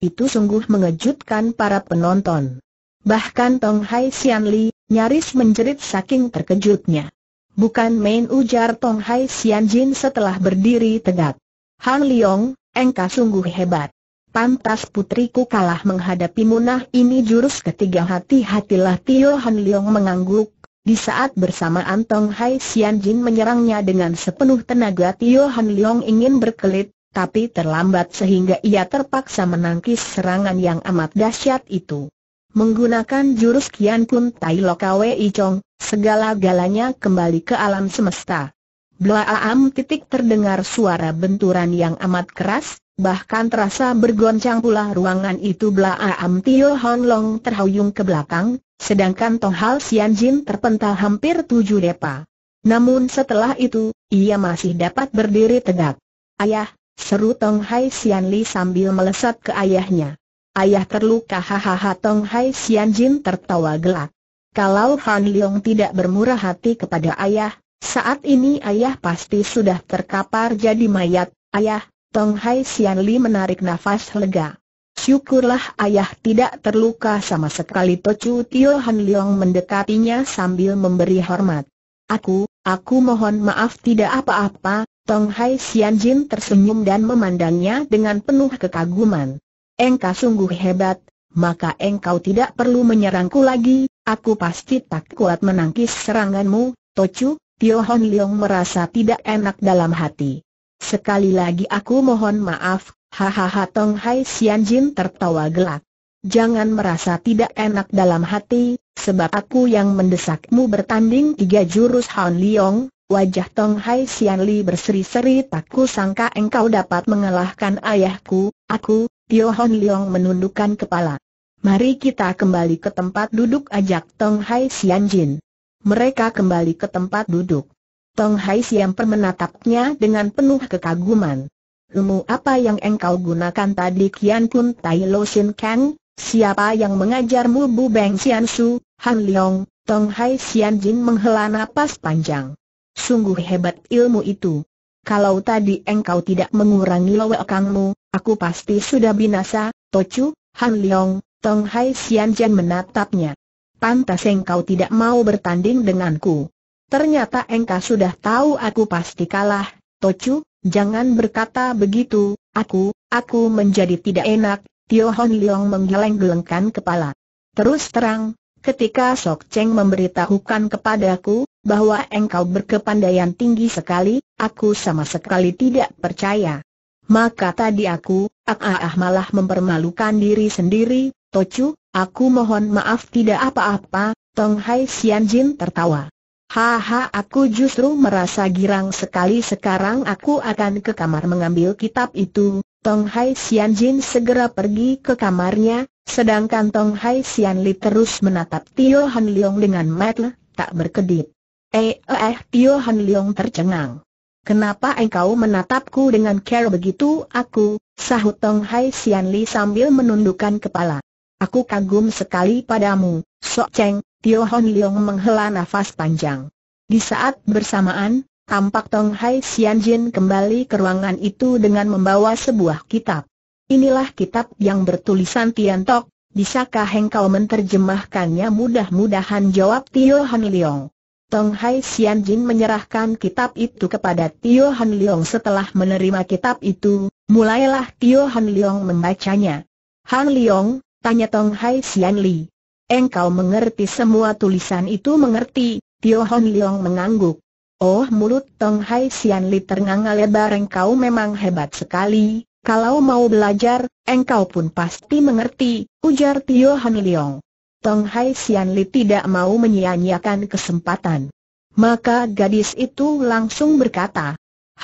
Itu sungguh mengejutkan para penonton. Bahkan Tong Hai Sian Li, nyaris menjerit saking terkejutnya. Bukan main ujar Tong Hai Sian Jin setelah berdiri tegak. Han Leong, engkau sungguh hebat. Pantas putriku kalah menghadapi munah ini jurus ketiga hati-hatilah Tio Han Leong mengangguk, di saat bersamaan Tong Hai Xian Jin menyerangnya dengan sepenuh tenaga Tio Han Leong ingin berkelit, tapi terlambat sehingga ia terpaksa menangkis serangan yang amat dahsyat itu. Menggunakan jurus Kian Kun Tai Lo Kwei Chong, segala-galanya kembali ke alam semesta. Blaam titik terdengar suara benturan yang amat keras, bahkan terasa bergoncang pula ruangan itu Blaam Tio Han Long terhuyung ke belakang, sedangkan Tong Hal Sian terpental hampir tujuh depa. Namun setelah itu, ia masih dapat berdiri tegak. Ayah, seru Tong Hai Sian Li sambil melesat ke ayahnya. Ayah terluka hahaha Tong Hai Sian Jin tertawa gelak. Kalau Han Leong tidak bermurah hati kepada ayah, saat ini ayah pasti sudah terkapar jadi mayat. Ayah, Tong Hai Sian Li menarik nafas lega. Syukurlah ayah tidak terluka sama sekali Tocu Tio Han Leong mendekatinya sambil memberi hormat. Aku, aku mohon maaf tidak apa-apa, Tong Hai Sian Jin tersenyum dan memandangnya dengan penuh kekaguman. Engkau sungguh hebat, maka engkau tidak perlu menyerangku lagi, aku pasti tak kuat menangkis seranganmu, Tocu, Tio Han Leong merasa tidak enak dalam hati. Sekali lagi aku mohon maaf, Hahaha Tong Hai Sian Jin tertawa gelak. Jangan merasa tidak enak dalam hati, sebab aku yang mendesakmu bertanding tiga jurus Han Liong, wajah Tong Hai Sian Li berseri-seri Tak ku sangka engkau dapat mengalahkan ayahku, aku, Tio Han Liong menundukkan kepala. Mari kita kembali ke tempat duduk ajak Tong Hai Sian Jin. Mereka kembali ke tempat duduk. Tong Hai Sian menatapnya dengan penuh kekaguman ilmu apa yang engkau gunakan tadi Kian pun Tai Lo Shin Kang? Siapa yang mengajarmu Bu Beng Sian Su, Han Leong, Tong Hai Sian Jin menghela napas panjang. Sungguh hebat ilmu itu. Kalau tadi engkau tidak mengurangi kangmu, aku pasti sudah binasa, Tocu, Han Leong, Tong Hai Sian Jin menatapnya. Pantas engkau tidak mau bertanding denganku. Ternyata engkau sudah tahu aku pasti kalah, Tocu, Jangan berkata begitu, aku, aku menjadi tidak enak, Tio Hon Leong menggeleng-gelengkan kepala. Terus terang, ketika Sok Cheng memberitahukan kepadaku, bahwa engkau berkepandaian tinggi sekali, aku sama sekali tidak percaya. Maka tadi aku, ah, ah, ah malah mempermalukan diri sendiri, Tocu, aku mohon maaf tidak apa-apa, Tong Hai Jin tertawa. Haha aku justru merasa girang sekali sekarang aku akan ke kamar mengambil kitab itu. Tong Hai Xian Jin segera pergi ke kamarnya, sedangkan Tong Hai Xian Li terus menatap Tio Han Leong dengan mata tak berkedip. Eh eh Tio Han Leong tercengang. Kenapa engkau menatapku dengan care begitu aku, sahut Tong Hai Xian Li sambil menundukkan kepala. Aku kagum sekali padamu, Sok Cheng, Tio Hon Leong menghela nafas panjang. Di saat bersamaan, tampak Tong Hai Sian Jin kembali ke ruangan itu dengan membawa sebuah kitab. Inilah kitab yang bertulisan Tian Tok, bisakah engkau menerjemahkannya mudah-mudahan jawab Tio Hon Leong. Tong Hai Sian Jin menyerahkan kitab itu kepada Tio Han Leong setelah menerima kitab itu, mulailah Tio Han Leong membacanya. Han Leong, tanya Tong Hai Sian Li, Engkau mengerti semua tulisan itu mengerti, Tio Hon Leong mengangguk. Oh mulut Tong Hai Sian Li ternganga lebar engkau memang hebat sekali, kalau mau belajar, engkau pun pasti mengerti, ujar Tio Hon Leong. Tong Hai Sian Li tidak mau menyia-nyiakan kesempatan. Maka gadis itu langsung berkata,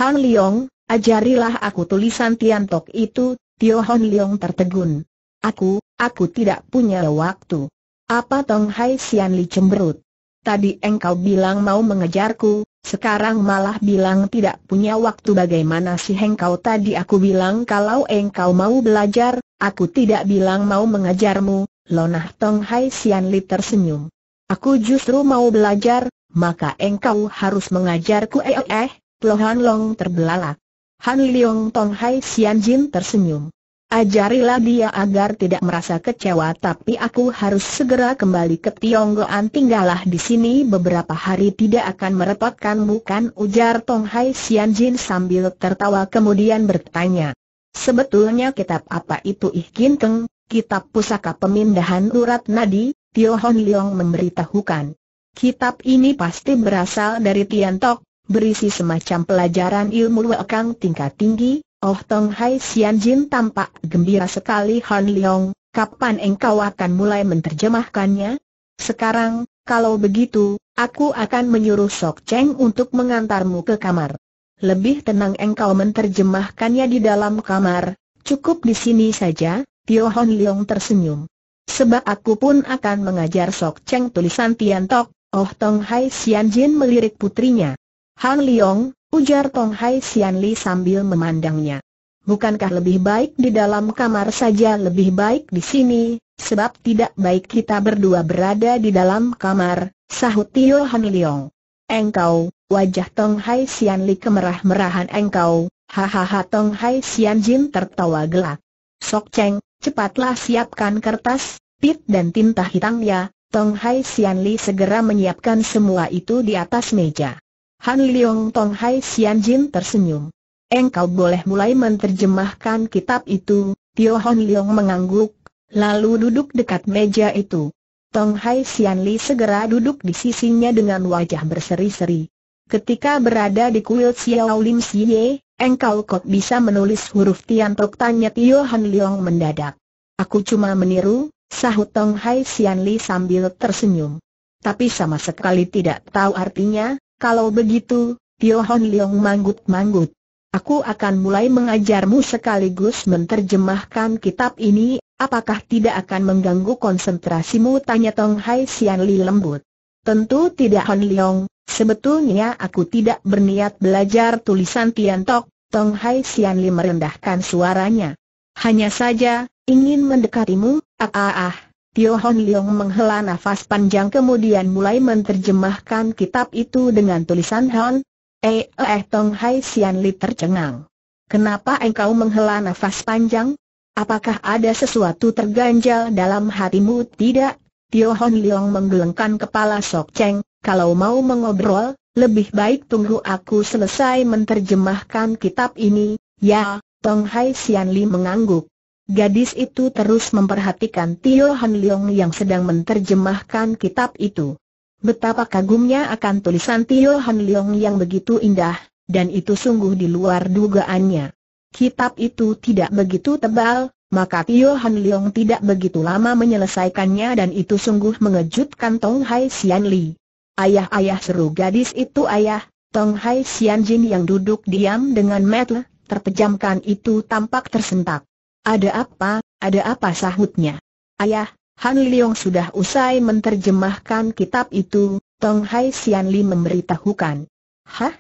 Han Leong, ajarilah aku tulisan Tiantok itu, Tio Hon Leong tertegun. Aku, aku tidak punya waktu. Apa Tong Hai Sian Li cemberut? Tadi engkau bilang mau mengejarku, sekarang malah bilang tidak punya waktu bagaimana sih engkau tadi aku bilang kalau engkau mau belajar, aku tidak bilang mau mengejarmu, lonah Tong Hai Sian Li tersenyum. Aku justru mau belajar, maka engkau harus mengajarku eh eh, eh Lohan Long terbelalak. Han Leong Tong Hai Sian Jin tersenyum. Ajarilah dia agar tidak merasa kecewa tapi aku harus segera kembali ke Tionggoan tinggallah di sini beberapa hari tidak akan merepotkan, bukan? ujar Tong Hai Sian Jin sambil tertawa kemudian bertanya. Sebetulnya kitab apa itu Ih Kin Keng, kitab pusaka pemindahan urat nadi, Tio Hon Leong memberitahukan. Kitab ini pasti berasal dari Tiantok, berisi semacam pelajaran ilmu wekang tingkat tinggi, Oh Tong Hai Sian Jin tampak gembira sekali Han Leong, kapan engkau akan mulai menerjemahkannya? Sekarang, kalau begitu, aku akan menyuruh Sok Cheng untuk mengantarmu ke kamar. Lebih tenang engkau menerjemahkannya di dalam kamar, cukup di sini saja, Tio Han Leong tersenyum. Sebab aku pun akan mengajar Sok Cheng tulisan Tian Tok, Oh Tong Hai Sian Jin melirik putrinya. Han Leong, Ujar Tong Hai Sian Li sambil memandangnya. Bukankah lebih baik di dalam kamar saja lebih baik di sini, sebab tidak baik kita berdua berada di dalam kamar, sahut Tio Han Leong. Engkau, wajah Tong Hai Sian Li kemerah-merahan engkau, hahaha Tong Hai Sian Jin tertawa gelak. Sok Cheng, cepatlah siapkan kertas, pit dan tinta hitam ya, Tong Hai Sian Li segera menyiapkan semua itu di atas meja. Han Leong Tong Hai Sian Jin tersenyum. Engkau boleh mulai menterjemahkan kitab itu, Tio Han Leong mengangguk, lalu duduk dekat meja itu. Tong Hai Sian Li segera duduk di sisinya dengan wajah berseri-seri. Ketika berada di kuil Xiao Lim Xie, engkau kok bisa menulis huruf Tian Tok tanya Tio Han Leong mendadak. Aku cuma meniru, sahut Tong Hai Sian Li sambil tersenyum. Tapi sama sekali tidak tahu artinya, kalau begitu, Hon Leong manggut-manggut. Aku akan mulai mengajarmu sekaligus menterjemahkan kitab ini, apakah tidak akan mengganggu konsentrasimu? Tanya Tong Hai Sian Li lembut. Tentu tidak Hon Leong, sebetulnya aku tidak berniat belajar tulisan Tok, Tong Hai Sian Li merendahkan suaranya. Hanya saja, ingin mendekatimu, ah ah ah. Tio Hon Leong menghela nafas panjang kemudian mulai menterjemahkan kitab itu dengan tulisan Han. Eh, eh, Tong Hai Sian Li tercengang. Kenapa engkau menghela nafas panjang? Apakah ada sesuatu terganjal dalam hatimu? Tidak. Tio Hon Leong menggelengkan kepala Sok Cheng. Kalau mau mengobrol, lebih baik tunggu aku selesai menterjemahkan kitab ini. Ya, Tong Hai Sian Li mengangguk. Gadis itu terus memperhatikan Tio Han Leong yang sedang menterjemahkan kitab itu. Betapa kagumnya akan tulisan Tio Han Leong yang begitu indah, dan itu sungguh di luar dugaannya. Kitab itu tidak begitu tebal, maka Tio Han Leong tidak begitu lama menyelesaikannya dan itu sungguh mengejutkan Tong Hai Xian Li. Ayah-ayah seru gadis itu ayah, Tong Hai Xian Jin yang duduk diam dengan metel, terpejamkan itu tampak tersentak. Ada apa, ada apa sahutnya? Ayah, Han Leong sudah usai menerjemahkan kitab itu, Tong Hai Sian Li memberitahukan. Hah?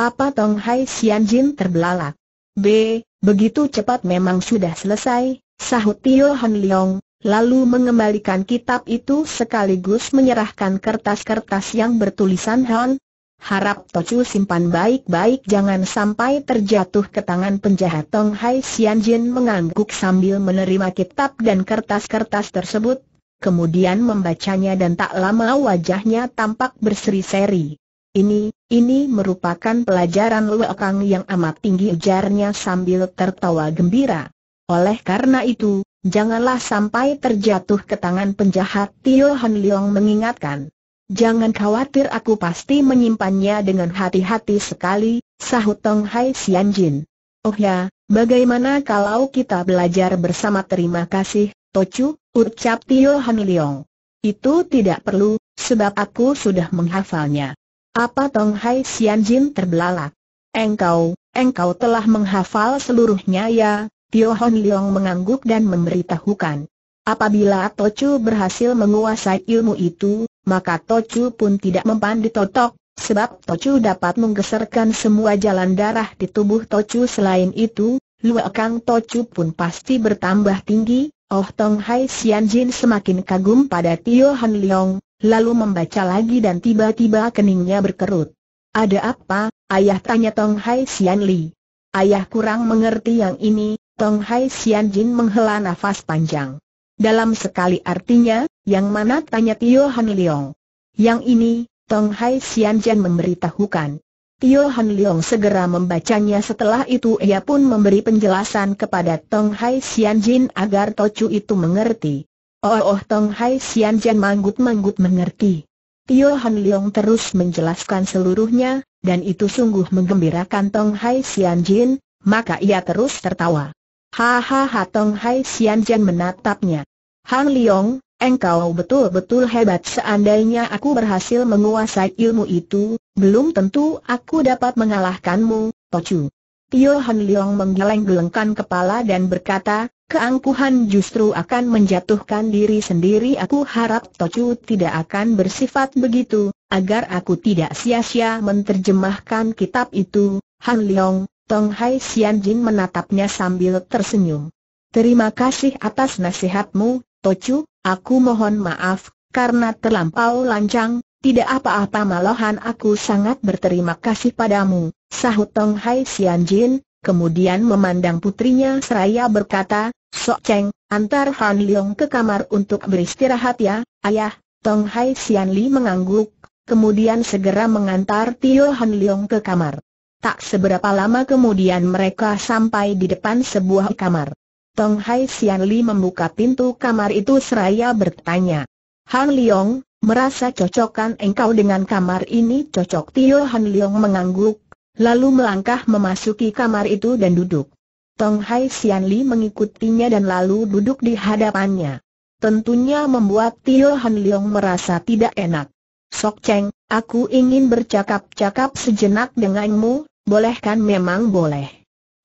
Apa Tong Hai Sian Jin terbelalak? B. Begitu cepat memang sudah selesai, sahut Tio Han Leong, lalu mengembalikan kitab itu sekaligus menyerahkan kertas-kertas yang bertulisan Han, Harap Tocu simpan baik-baik jangan sampai terjatuh ke tangan penjahat Tong Hai Sian Jin mengangguk sambil menerima kitab dan kertas-kertas tersebut, kemudian membacanya dan tak lama wajahnya tampak berseri-seri. Ini, ini merupakan pelajaran luakang yang amat tinggi ujarnya sambil tertawa gembira. Oleh karena itu, janganlah sampai terjatuh ke tangan penjahat Tio Han Leong mengingatkan. Jangan khawatir aku pasti menyimpannya dengan hati-hati sekali, sahut Tong Hai Jin. Oh ya, bagaimana kalau kita belajar bersama terima kasih, Tocu, ucap Tio Han Leong. Itu tidak perlu, sebab aku sudah menghafalnya. Apa Tong Hai Jin terbelalak? Engkau, engkau telah menghafal seluruhnya ya, Tio Han Leong mengangguk dan memberitahukan. Apabila Tocu berhasil menguasai ilmu itu, maka Tocu pun tidak mempan ditotok, sebab Tocu dapat menggeserkan semua jalan darah di tubuh Tocu selain itu, luakang Tocu pun pasti bertambah tinggi, Oh Tong Hai Sian Jin semakin kagum pada Tio Han Leong, lalu membaca lagi dan tiba-tiba keningnya berkerut. Ada apa, ayah tanya Tong Hai Sian Li. Ayah kurang mengerti yang ini, Tong Hai Sian Jin menghela nafas panjang. Dalam sekali artinya, yang mana tanya Tio Han Leong. Yang ini, Tong Hai Sian Jian memberitahukan. Tio Han Leong segera membacanya setelah itu ia pun memberi penjelasan kepada Tong Hai Sian Jin agar Tocu itu mengerti. Oh, oh Tong Hai Sian Jian manggut-manggut mengerti. Tio Han Leong terus menjelaskan seluruhnya, dan itu sungguh menggembirakan Tong Hai Sian Jin, maka ia terus tertawa. Hahaha Tong Hai Sian Jian menatapnya. Han Leong, engkau betul-betul hebat seandainya aku berhasil menguasai ilmu itu, belum tentu aku dapat mengalahkanmu, Tochu. Tio Han Leong menggeleng-gelengkan kepala dan berkata, keangkuhan justru akan menjatuhkan diri sendiri aku harap Tochu tidak akan bersifat begitu, agar aku tidak sia-sia menerjemahkan kitab itu, Han Leong, Tong Hai Jin menatapnya sambil tersenyum. Terima kasih atas nasihatmu, Tocu, aku mohon maaf, karena terlampau lancang, tidak apa-apa malahan aku sangat berterima kasih padamu, sahut Tong Hai Sian Jin, kemudian memandang putrinya seraya berkata, Sok Cheng, antar Han Leong ke kamar untuk beristirahat ya, ayah, Tong Hai Sian Li mengangguk, kemudian segera mengantar Tio Han Leong ke kamar. Tak seberapa lama kemudian mereka sampai di depan sebuah kamar. Tong Hai Sian Li membuka pintu kamar itu seraya bertanya. Han Leong, merasa cocokan engkau dengan kamar ini cocok Tio Han Leong mengangguk, lalu melangkah memasuki kamar itu dan duduk. Tong Hai Sian Li mengikutinya dan lalu duduk di hadapannya. Tentunya membuat Tio Han Leong merasa tidak enak. Sok Cheng, aku ingin bercakap-cakap sejenak denganmu, boleh kan memang boleh.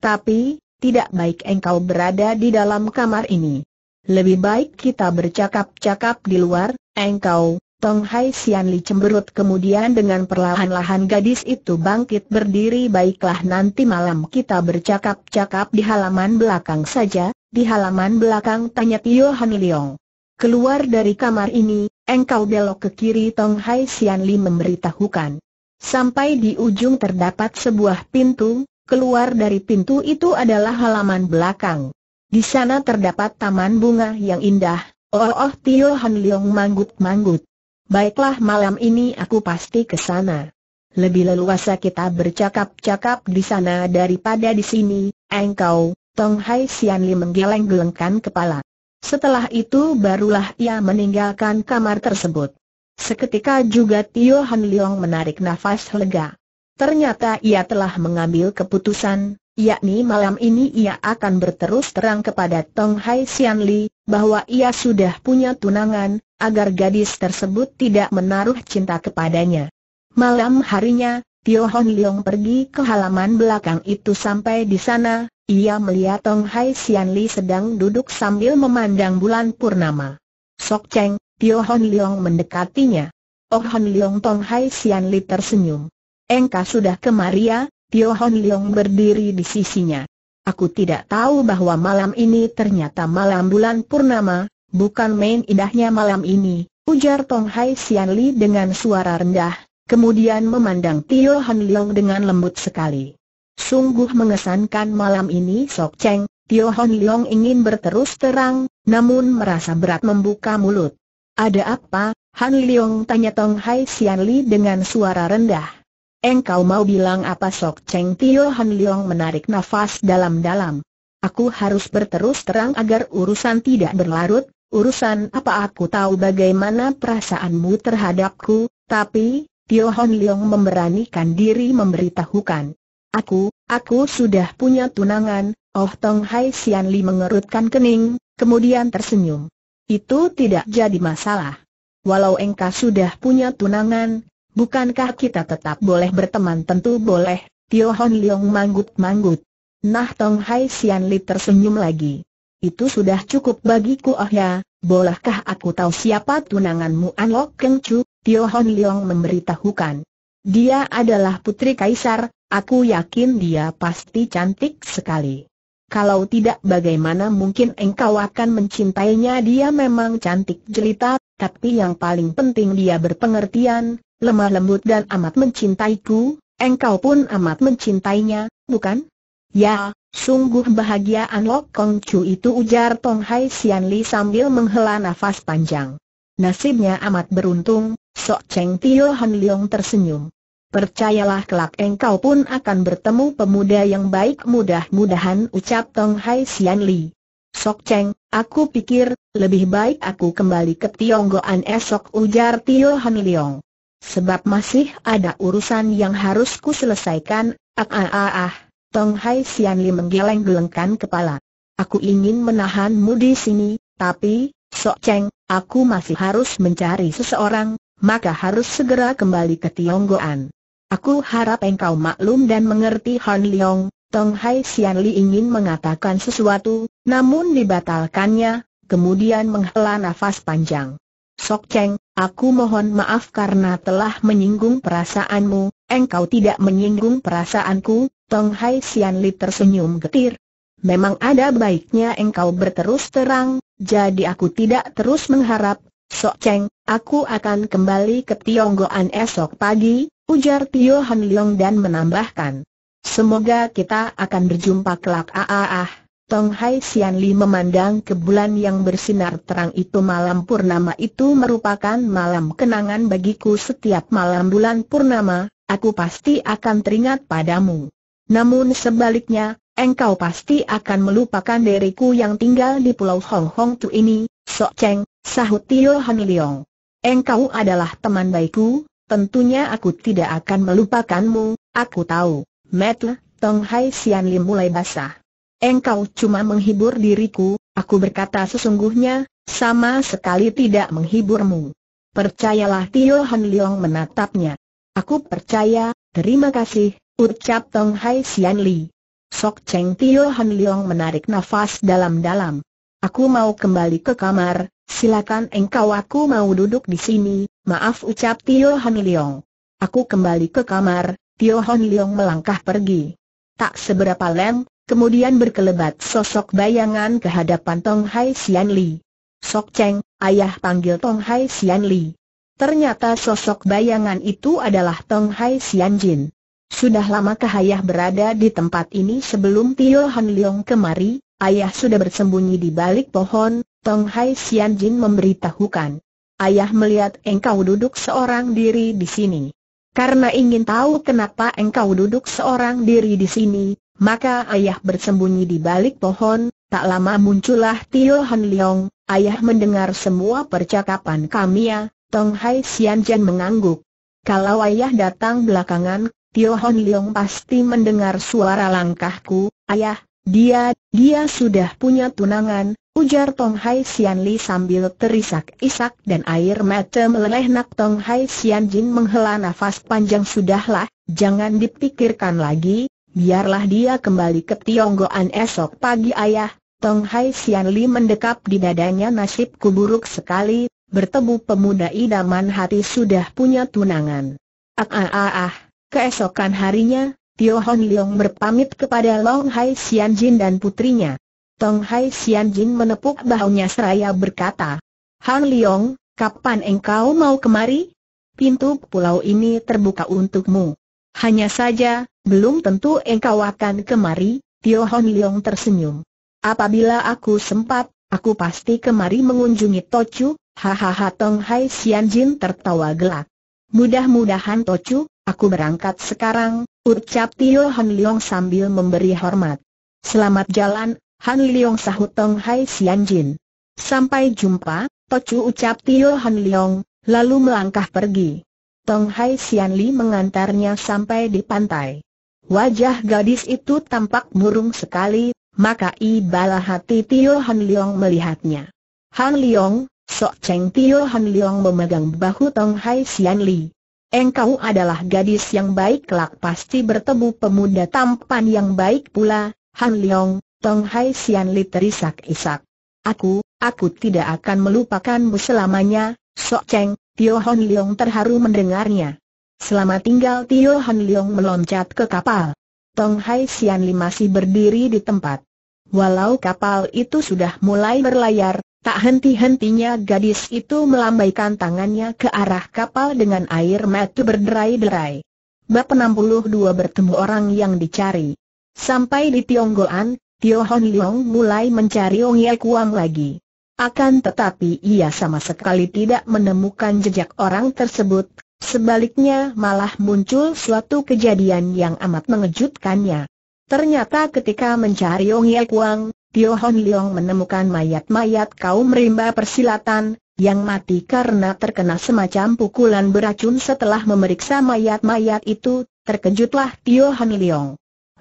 Tapi, tidak baik engkau berada di dalam kamar ini. Lebih baik kita bercakap-cakap di luar, engkau, Tong Hai Sian Li cemberut kemudian dengan perlahan-lahan gadis itu bangkit berdiri baiklah nanti malam kita bercakap-cakap di halaman belakang saja, di halaman belakang tanya Tio Han Leong. Keluar dari kamar ini, engkau belok ke kiri Tong Hai Sian Li memberitahukan. Sampai di ujung terdapat sebuah pintu, Keluar dari pintu itu adalah halaman belakang. Di sana terdapat taman bunga yang indah. Oh, oh Tio Han Leong manggut-manggut. Baiklah malam ini aku pasti ke sana. Lebih leluasa kita bercakap-cakap di sana daripada di sini. Engkau, Tong Hai Sian Li menggeleng-gelengkan kepala. Setelah itu barulah ia meninggalkan kamar tersebut. Seketika juga Tio Han Leong menarik nafas lega. Ternyata ia telah mengambil keputusan, yakni malam ini ia akan berterus terang kepada Tong Hai Sian Li, bahwa ia sudah punya tunangan, agar gadis tersebut tidak menaruh cinta kepadanya. Malam harinya, Tio Hon Leong pergi ke halaman belakang itu sampai di sana, ia melihat Tong Hai Sian Li sedang duduk sambil memandang bulan purnama. Sok Cheng, Tio Hon Leong mendekatinya. Oh Hon Leong Tong Hai Sian Li tersenyum. Engkau sudah kemari ya, Tio Hon Leong berdiri di sisinya. Aku tidak tahu bahwa malam ini ternyata malam bulan purnama, bukan main indahnya malam ini, ujar Tong Hai Sian Li dengan suara rendah, kemudian memandang Tio Hon Leong dengan lembut sekali. Sungguh mengesankan malam ini Sok Cheng, Tio Hon Leong ingin berterus terang, namun merasa berat membuka mulut. Ada apa, Han Leong tanya Tong Hai Sian Li dengan suara rendah. Engkau mau bilang apa Sok Cheng Tio Han Leong menarik nafas dalam-dalam. Aku harus berterus terang agar urusan tidak berlarut, urusan apa aku tahu bagaimana perasaanmu terhadapku, tapi, Tio Han Leong memberanikan diri memberitahukan. Aku, aku sudah punya tunangan, Oh Tong Hai Sian Li mengerutkan kening, kemudian tersenyum. Itu tidak jadi masalah. Walau engkau sudah punya tunangan, Bukankah kita tetap boleh berteman? Tentu boleh, Tio Hon Leong manggut-manggut. Nah Tong Hai Sian Li tersenyum lagi. Itu sudah cukup bagiku oh ya, bolehkah aku tahu siapa tunanganmu An Lok Keng Chu? Tio Hon Leong memberitahukan. Dia adalah putri kaisar, aku yakin dia pasti cantik sekali. Kalau tidak bagaimana mungkin engkau akan mencintainya dia memang cantik jelita, tapi yang paling penting dia berpengertian, lemah lembut dan amat mencintaiku, engkau pun amat mencintainya, bukan? Ya, sungguh bahagiaan Lok Kong Chu itu ujar Tong Hai Sian Li sambil menghela nafas panjang. Nasibnya amat beruntung, Sok Cheng Tio Han Leong tersenyum. Percayalah kelak engkau pun akan bertemu pemuda yang baik mudah-mudahan ucap Tong Hai Sian Li. Sok Cheng, aku pikir, lebih baik aku kembali ke Tionggoan esok ujar Tio Han Leong sebab masih ada urusan yang harus ku selesaikan, ah ah ah ah, Tong Hai Sian Li menggeleng-gelengkan kepala. Aku ingin menahanmu di sini, tapi, Sok Cheng, aku masih harus mencari seseorang, maka harus segera kembali ke Tionggoan. Aku harap engkau maklum dan mengerti Han Leong, Tong Hai Sian Li ingin mengatakan sesuatu, namun dibatalkannya, kemudian menghela nafas panjang. Sok Cheng, Aku mohon maaf karena telah menyinggung perasaanmu, engkau tidak menyinggung perasaanku, Tong Hai Sian Li tersenyum getir. Memang ada baiknya engkau berterus terang, jadi aku tidak terus mengharap, Sok Cheng, aku akan kembali ke Tionggoan esok pagi, ujar Tio Han Leong dan menambahkan. Semoga kita akan berjumpa kelak Aaah. Tong Hai Sian Li memandang ke bulan yang bersinar terang itu malam purnama itu merupakan malam kenangan bagiku setiap malam bulan purnama, aku pasti akan teringat padamu. Namun sebaliknya, engkau pasti akan melupakan diriku yang tinggal di pulau Hong Hong Tu ini, Sok Cheng, sahut Tio Han Leong. Engkau adalah teman baikku, tentunya aku tidak akan melupakanmu, aku tahu. Metle, Tong Hai Sian Li mulai basah. Engkau cuma menghibur diriku, aku berkata sesungguhnya, sama sekali tidak menghiburmu. Percayalah Tio Han Leong menatapnya. Aku percaya, terima kasih, ucap Tong Hai Sian Li. Sok Cheng Tio Han Leong menarik nafas dalam-dalam. Aku mau kembali ke kamar, silakan engkau aku mau duduk di sini, maaf ucap Tio Han Leong. Aku kembali ke kamar, Tio Han Leong melangkah pergi. Tak seberapa lem, Kemudian berkelebat sosok bayangan ke hadapan Tong Hai Sian Li. Sok Cheng, ayah panggil Tong Hai Sian Li. Ternyata sosok bayangan itu adalah Tong Hai Sian Jin. Sudah lamakah ayah berada di tempat ini sebelum Tio Han Leong kemari? Ayah sudah bersembunyi di balik pohon, Tong Hai Sian Jin memberitahukan. Ayah melihat engkau duduk seorang diri di sini. Karena ingin tahu kenapa engkau duduk seorang diri di sini, maka ayah bersembunyi di balik pohon, tak lama muncullah Tio Han Leong, ayah mendengar semua percakapan kami ya, Tong Hai Sian Jan mengangguk. Kalau ayah datang belakangan, Tio Han Leong pasti mendengar suara langkahku, ayah, dia, dia sudah punya tunangan, ujar Tong Hai Sian Li sambil terisak-isak dan air mata meleleh nak Tong Hai Sian Jin menghela nafas panjang sudahlah, jangan dipikirkan lagi, biarlah dia kembali ke Tionggoan esok pagi ayah. Tong Hai Sian Li mendekap di dadanya nasibku buruk sekali, bertemu pemuda idaman hati sudah punya tunangan. Ah ah ah ah, keesokan harinya, Tio Hon Leong berpamit kepada Long Hai Sian Jin dan putrinya. Tong Hai Sian Jin menepuk bahunya seraya berkata, Han Leong, kapan engkau mau kemari? Pintu pulau ini terbuka untukmu. Hanya saja, belum tentu engkau akan kemari, Tio Hon Leong tersenyum. Apabila aku sempat, aku pasti kemari mengunjungi Tochu, hahaha Tong Hai Sian Jin tertawa gelak. Mudah-mudahan Tochu, aku berangkat sekarang, ucap Tio Hon Leong sambil memberi hormat. Selamat jalan, Han Leong sahut Tong Hai Sian Jin. Sampai jumpa, Tochu ucap Tio Hon Leong, lalu melangkah pergi. Tong Hai Sian Li mengantarnya sampai di pantai. Wajah gadis itu tampak murung sekali, maka ibala hati Tio Han Leong melihatnya. Han Leong, Sok Cheng Tio Han Leong memegang bahu Tong Hai Sian Li. Engkau adalah gadis yang baik kelak pasti bertemu pemuda tampan yang baik pula, Han Leong, Tong Hai Sian Li terisak-isak. Aku, aku tidak akan melupakanmu selamanya, Sok Cheng, Tio Hon Leong terharu mendengarnya. Selama tinggal Tio Hon Leong meloncat ke kapal. Tong Hai Sian Li masih berdiri di tempat. Walau kapal itu sudah mulai berlayar, tak henti-hentinya gadis itu melambaikan tangannya ke arah kapal dengan air mata berderai-derai. Bab 62 bertemu orang yang dicari. Sampai di Tionggoan, Tio Hon Leong mulai mencari Ong Ye Kuang lagi. Akan tetapi ia sama sekali tidak menemukan jejak orang tersebut, sebaliknya malah muncul suatu kejadian yang amat mengejutkannya. Ternyata ketika mencari Ong Ye Kuang, Tio Hon Leong menemukan mayat-mayat kaum rimba persilatan, yang mati karena terkena semacam pukulan beracun setelah memeriksa mayat-mayat itu, terkejutlah Tio Hon Leong.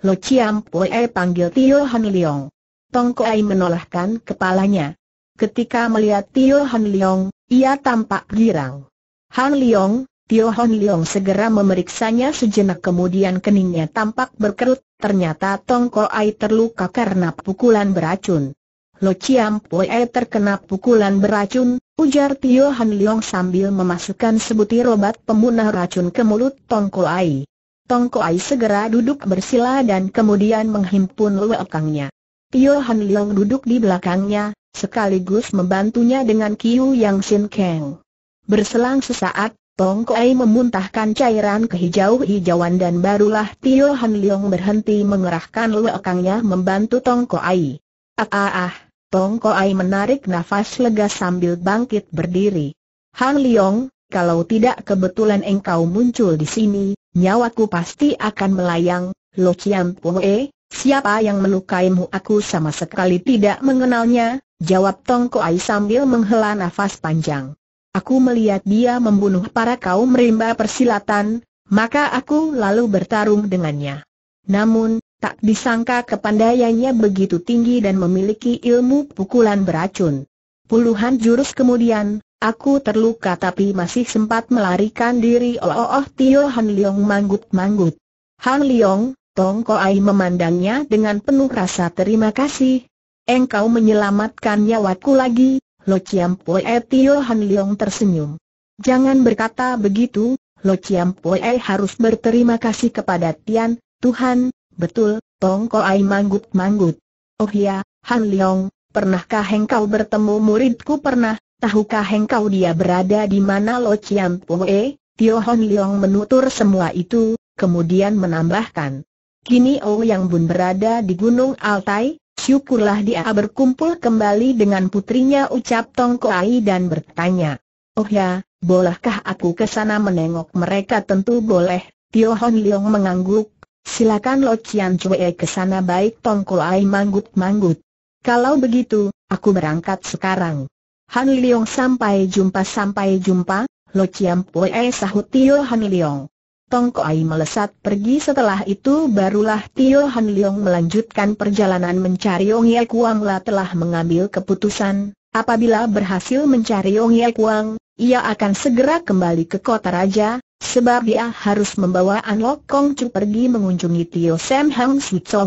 Lo Chiam Poe panggil Tio Hon Leong. Tong Kuai menolakkan kepalanya. Ketika melihat Tio Han Leong, ia tampak girang. Han Leong, Tio Han Leong segera memeriksanya sejenak kemudian keningnya tampak berkerut, ternyata Tong Ai terluka karena pukulan beracun. Lo Chiam Pue terkena pukulan beracun, ujar Tio Han Leong sambil memasukkan sebutir obat pemunah racun ke mulut Tong Ai. Tong Ai segera duduk bersila dan kemudian menghimpun luekangnya. Tio Han Leong duduk di belakangnya, sekaligus membantunya dengan Kiu Yang Sin Kang. Berselang sesaat, Tong Kuei memuntahkan cairan kehijau-hijauan dan barulah Tio Han Leong berhenti mengerahkan lekangnya membantu Tong Kuei. Ah ah ah, Tong Kuei menarik nafas lega sambil bangkit berdiri. Han Leong, kalau tidak kebetulan engkau muncul di sini, nyawaku pasti akan melayang. Lo Chiam Pue, siapa yang melukaimu aku sama sekali tidak mengenalnya, Jawab Ai sambil menghela nafas panjang. Aku melihat dia membunuh para kaum rimba persilatan, maka aku lalu bertarung dengannya. Namun, tak disangka kepandaiannya begitu tinggi dan memiliki ilmu pukulan beracun. Puluhan jurus kemudian, Aku terluka tapi masih sempat melarikan diri Oh, oh, oh Tio Han Leong manggut-manggut Han Leong, Tong Ai memandangnya dengan penuh rasa terima kasih Engkau menyelamatkan nyawaku lagi, Lo Chiam Poe e Tio Han Leong tersenyum. Jangan berkata begitu, Lo Chiam Poe e harus berterima kasih kepada Tian, Tuhan, betul, Tong Ko Ai manggut-manggut. Oh ya, Han Leong, pernahkah engkau bertemu muridku pernah, tahukah engkau dia berada di mana Lo Chiam Poe? E Tio Han Leong menutur semua itu, kemudian menambahkan. Kini Oh Yang Bun berada di Gunung Altai, bersyukurlah dia berkumpul kembali dengan putrinya ucap Tong Ai dan bertanya. Oh ya, bolehkah aku ke sana menengok mereka tentu boleh, Tio Hon Leong mengangguk. Silakan Lo Chian Chue ke sana baik Tong Ai manggut-manggut. Kalau begitu, aku berangkat sekarang. Han Leong sampai jumpa sampai jumpa, Lo Chian Pue sahut Tio Han Leong. Tongkoai melesat pergi setelah itu barulah Tio Han Leong melanjutkan perjalanan mencari Ong Ye Kuang La telah mengambil keputusan, apabila berhasil mencari Ong Ye Kuang, ia akan segera kembali ke kota raja, sebab dia harus membawa An Lok Kong Chu pergi mengunjungi Tio Sam Hang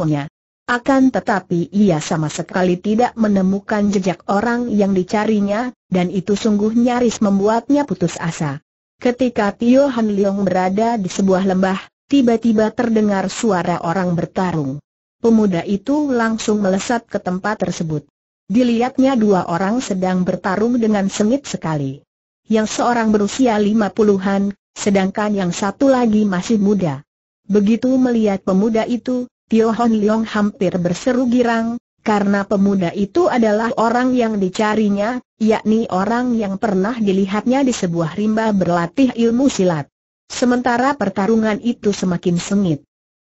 nya. Akan tetapi ia sama sekali tidak menemukan jejak orang yang dicarinya, dan itu sungguh nyaris membuatnya putus asa. Ketika Tio Han Leong berada di sebuah lembah, tiba-tiba terdengar suara orang bertarung. Pemuda itu langsung melesat ke tempat tersebut. Dilihatnya dua orang sedang bertarung dengan sengit sekali. Yang seorang berusia lima puluhan, sedangkan yang satu lagi masih muda. Begitu melihat pemuda itu, Tio Hon Leong hampir berseru girang, karena pemuda itu adalah orang yang dicarinya, yakni orang yang pernah dilihatnya di sebuah rimba berlatih ilmu silat. Sementara pertarungan itu semakin sengit.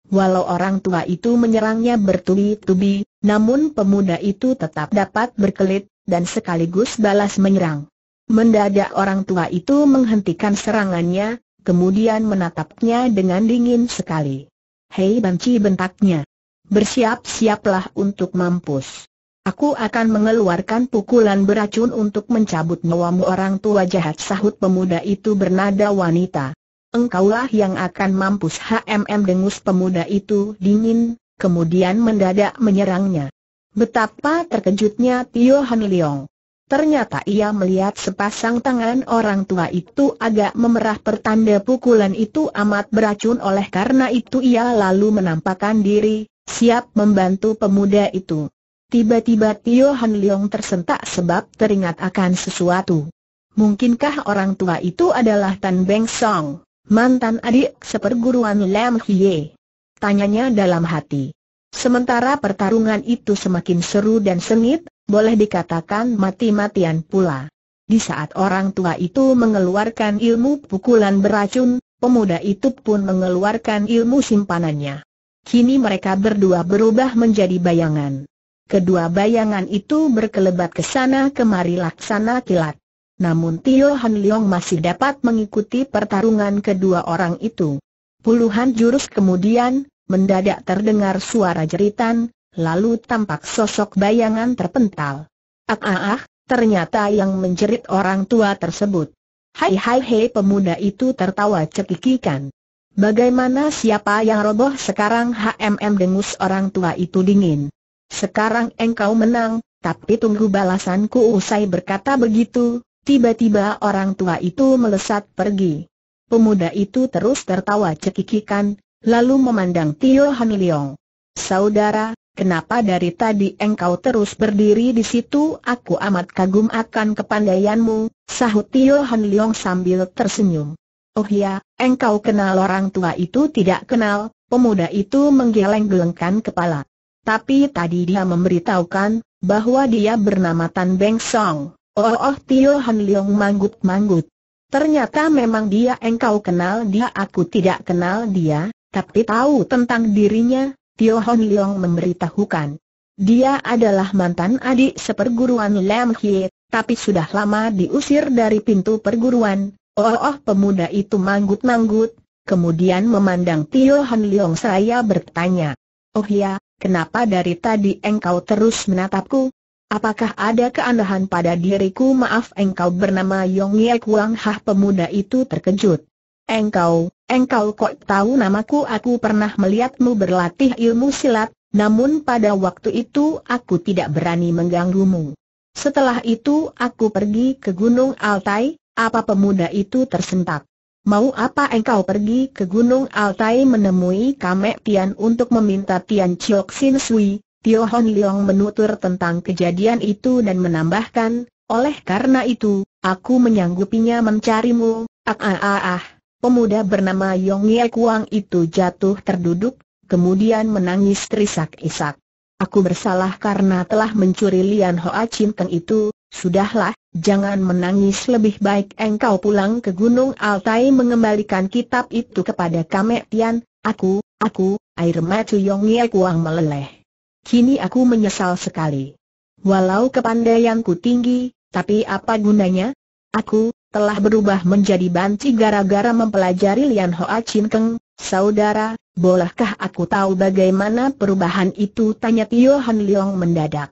Walau orang tua itu menyerangnya bertubi-tubi, namun pemuda itu tetap dapat berkelit, dan sekaligus balas menyerang. Mendadak orang tua itu menghentikan serangannya, kemudian menatapnya dengan dingin sekali. Hei banci bentaknya bersiap-siaplah untuk mampus. Aku akan mengeluarkan pukulan beracun untuk mencabut nyawamu orang tua jahat sahut pemuda itu bernada wanita. Engkaulah yang akan mampus HMM dengus pemuda itu dingin, kemudian mendadak menyerangnya. Betapa terkejutnya Tio Han Leong. Ternyata ia melihat sepasang tangan orang tua itu agak memerah pertanda pukulan itu amat beracun oleh karena itu ia lalu menampakkan diri, siap membantu pemuda itu. Tiba-tiba Tio Han Leong tersentak sebab teringat akan sesuatu. Mungkinkah orang tua itu adalah Tan Beng Song, mantan adik seperguruan Lam Hye? Tanyanya dalam hati. Sementara pertarungan itu semakin seru dan sengit, boleh dikatakan mati-matian pula. Di saat orang tua itu mengeluarkan ilmu pukulan beracun, pemuda itu pun mengeluarkan ilmu simpanannya. Kini mereka berdua berubah menjadi bayangan. Kedua bayangan itu berkelebat ke sana kemari laksana kilat. Namun Tio Han Leong masih dapat mengikuti pertarungan kedua orang itu. Puluhan jurus kemudian, mendadak terdengar suara jeritan, lalu tampak sosok bayangan terpental. Ah ah ah, ternyata yang menjerit orang tua tersebut. Hai hai hei pemuda itu tertawa cekikikan. Bagaimana siapa yang roboh sekarang HMM dengus orang tua itu dingin. Sekarang engkau menang, tapi tunggu balasanku usai berkata begitu, tiba-tiba orang tua itu melesat pergi. Pemuda itu terus tertawa cekikikan, lalu memandang Tio Hamiliong. Saudara, kenapa dari tadi engkau terus berdiri di situ? Aku amat kagum akan kepandaianmu, sahut Tio Hamiliong sambil tersenyum. Oh ya, engkau kenal orang tua itu tidak kenal, pemuda itu menggeleng-gelengkan kepala. Tapi tadi dia memberitahukan, bahwa dia bernama Tan Beng Song. Oh, oh Tio Han Leong manggut-manggut. Ternyata memang dia engkau kenal dia aku tidak kenal dia, tapi tahu tentang dirinya, Tio Han Leong memberitahukan. Dia adalah mantan adik seperguruan Lam Hie, tapi sudah lama diusir dari pintu perguruan, Oh, oh pemuda itu manggut-manggut, kemudian memandang Tio Han Leong saya bertanya. Oh ya, kenapa dari tadi engkau terus menatapku? Apakah ada keanehan pada diriku maaf engkau bernama Yong Ye Kuang Hah pemuda itu terkejut. Engkau, engkau kok tahu namaku aku pernah melihatmu berlatih ilmu silat, namun pada waktu itu aku tidak berani mengganggumu. Setelah itu aku pergi ke Gunung Altai, apa pemuda itu tersentak? Mau apa engkau pergi ke Gunung Altai menemui Kamek Tian untuk meminta Tian Chok Sin Sui? Tio Hon Leong menutur tentang kejadian itu dan menambahkan, oleh karena itu, aku menyanggupinya mencarimu, ah ah ah ah. Pemuda bernama Yong Ye Kuang itu jatuh terduduk, kemudian menangis terisak-isak. Aku bersalah karena telah mencuri Lian Hoa Chin Teng itu, Sudahlah, jangan menangis lebih baik engkau pulang ke Gunung Altai mengembalikan kitab itu kepada Kamek Tian, aku, aku, air mata Yong Ye Kuang meleleh. Kini aku menyesal sekali. Walau kepandaianku tinggi, tapi apa gunanya? Aku, telah berubah menjadi banci gara-gara mempelajari Lian Hoa Chin Keng, saudara, bolehkah aku tahu bagaimana perubahan itu? Tanya Tio Han Leong mendadak.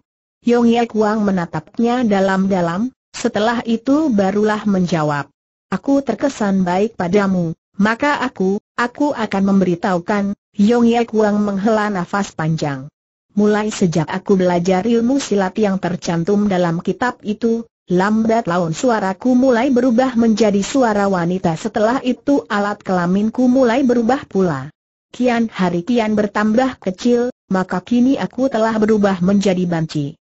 Yong Ye Kuang menatapnya dalam-dalam, setelah itu barulah menjawab. Aku terkesan baik padamu, maka aku, aku akan memberitahukan, Yong Ye Kuang menghela nafas panjang. Mulai sejak aku belajar ilmu silat yang tercantum dalam kitab itu, lambat laun suaraku mulai berubah menjadi suara wanita setelah itu alat kelaminku mulai berubah pula. Kian hari kian bertambah kecil, maka kini aku telah berubah menjadi banci.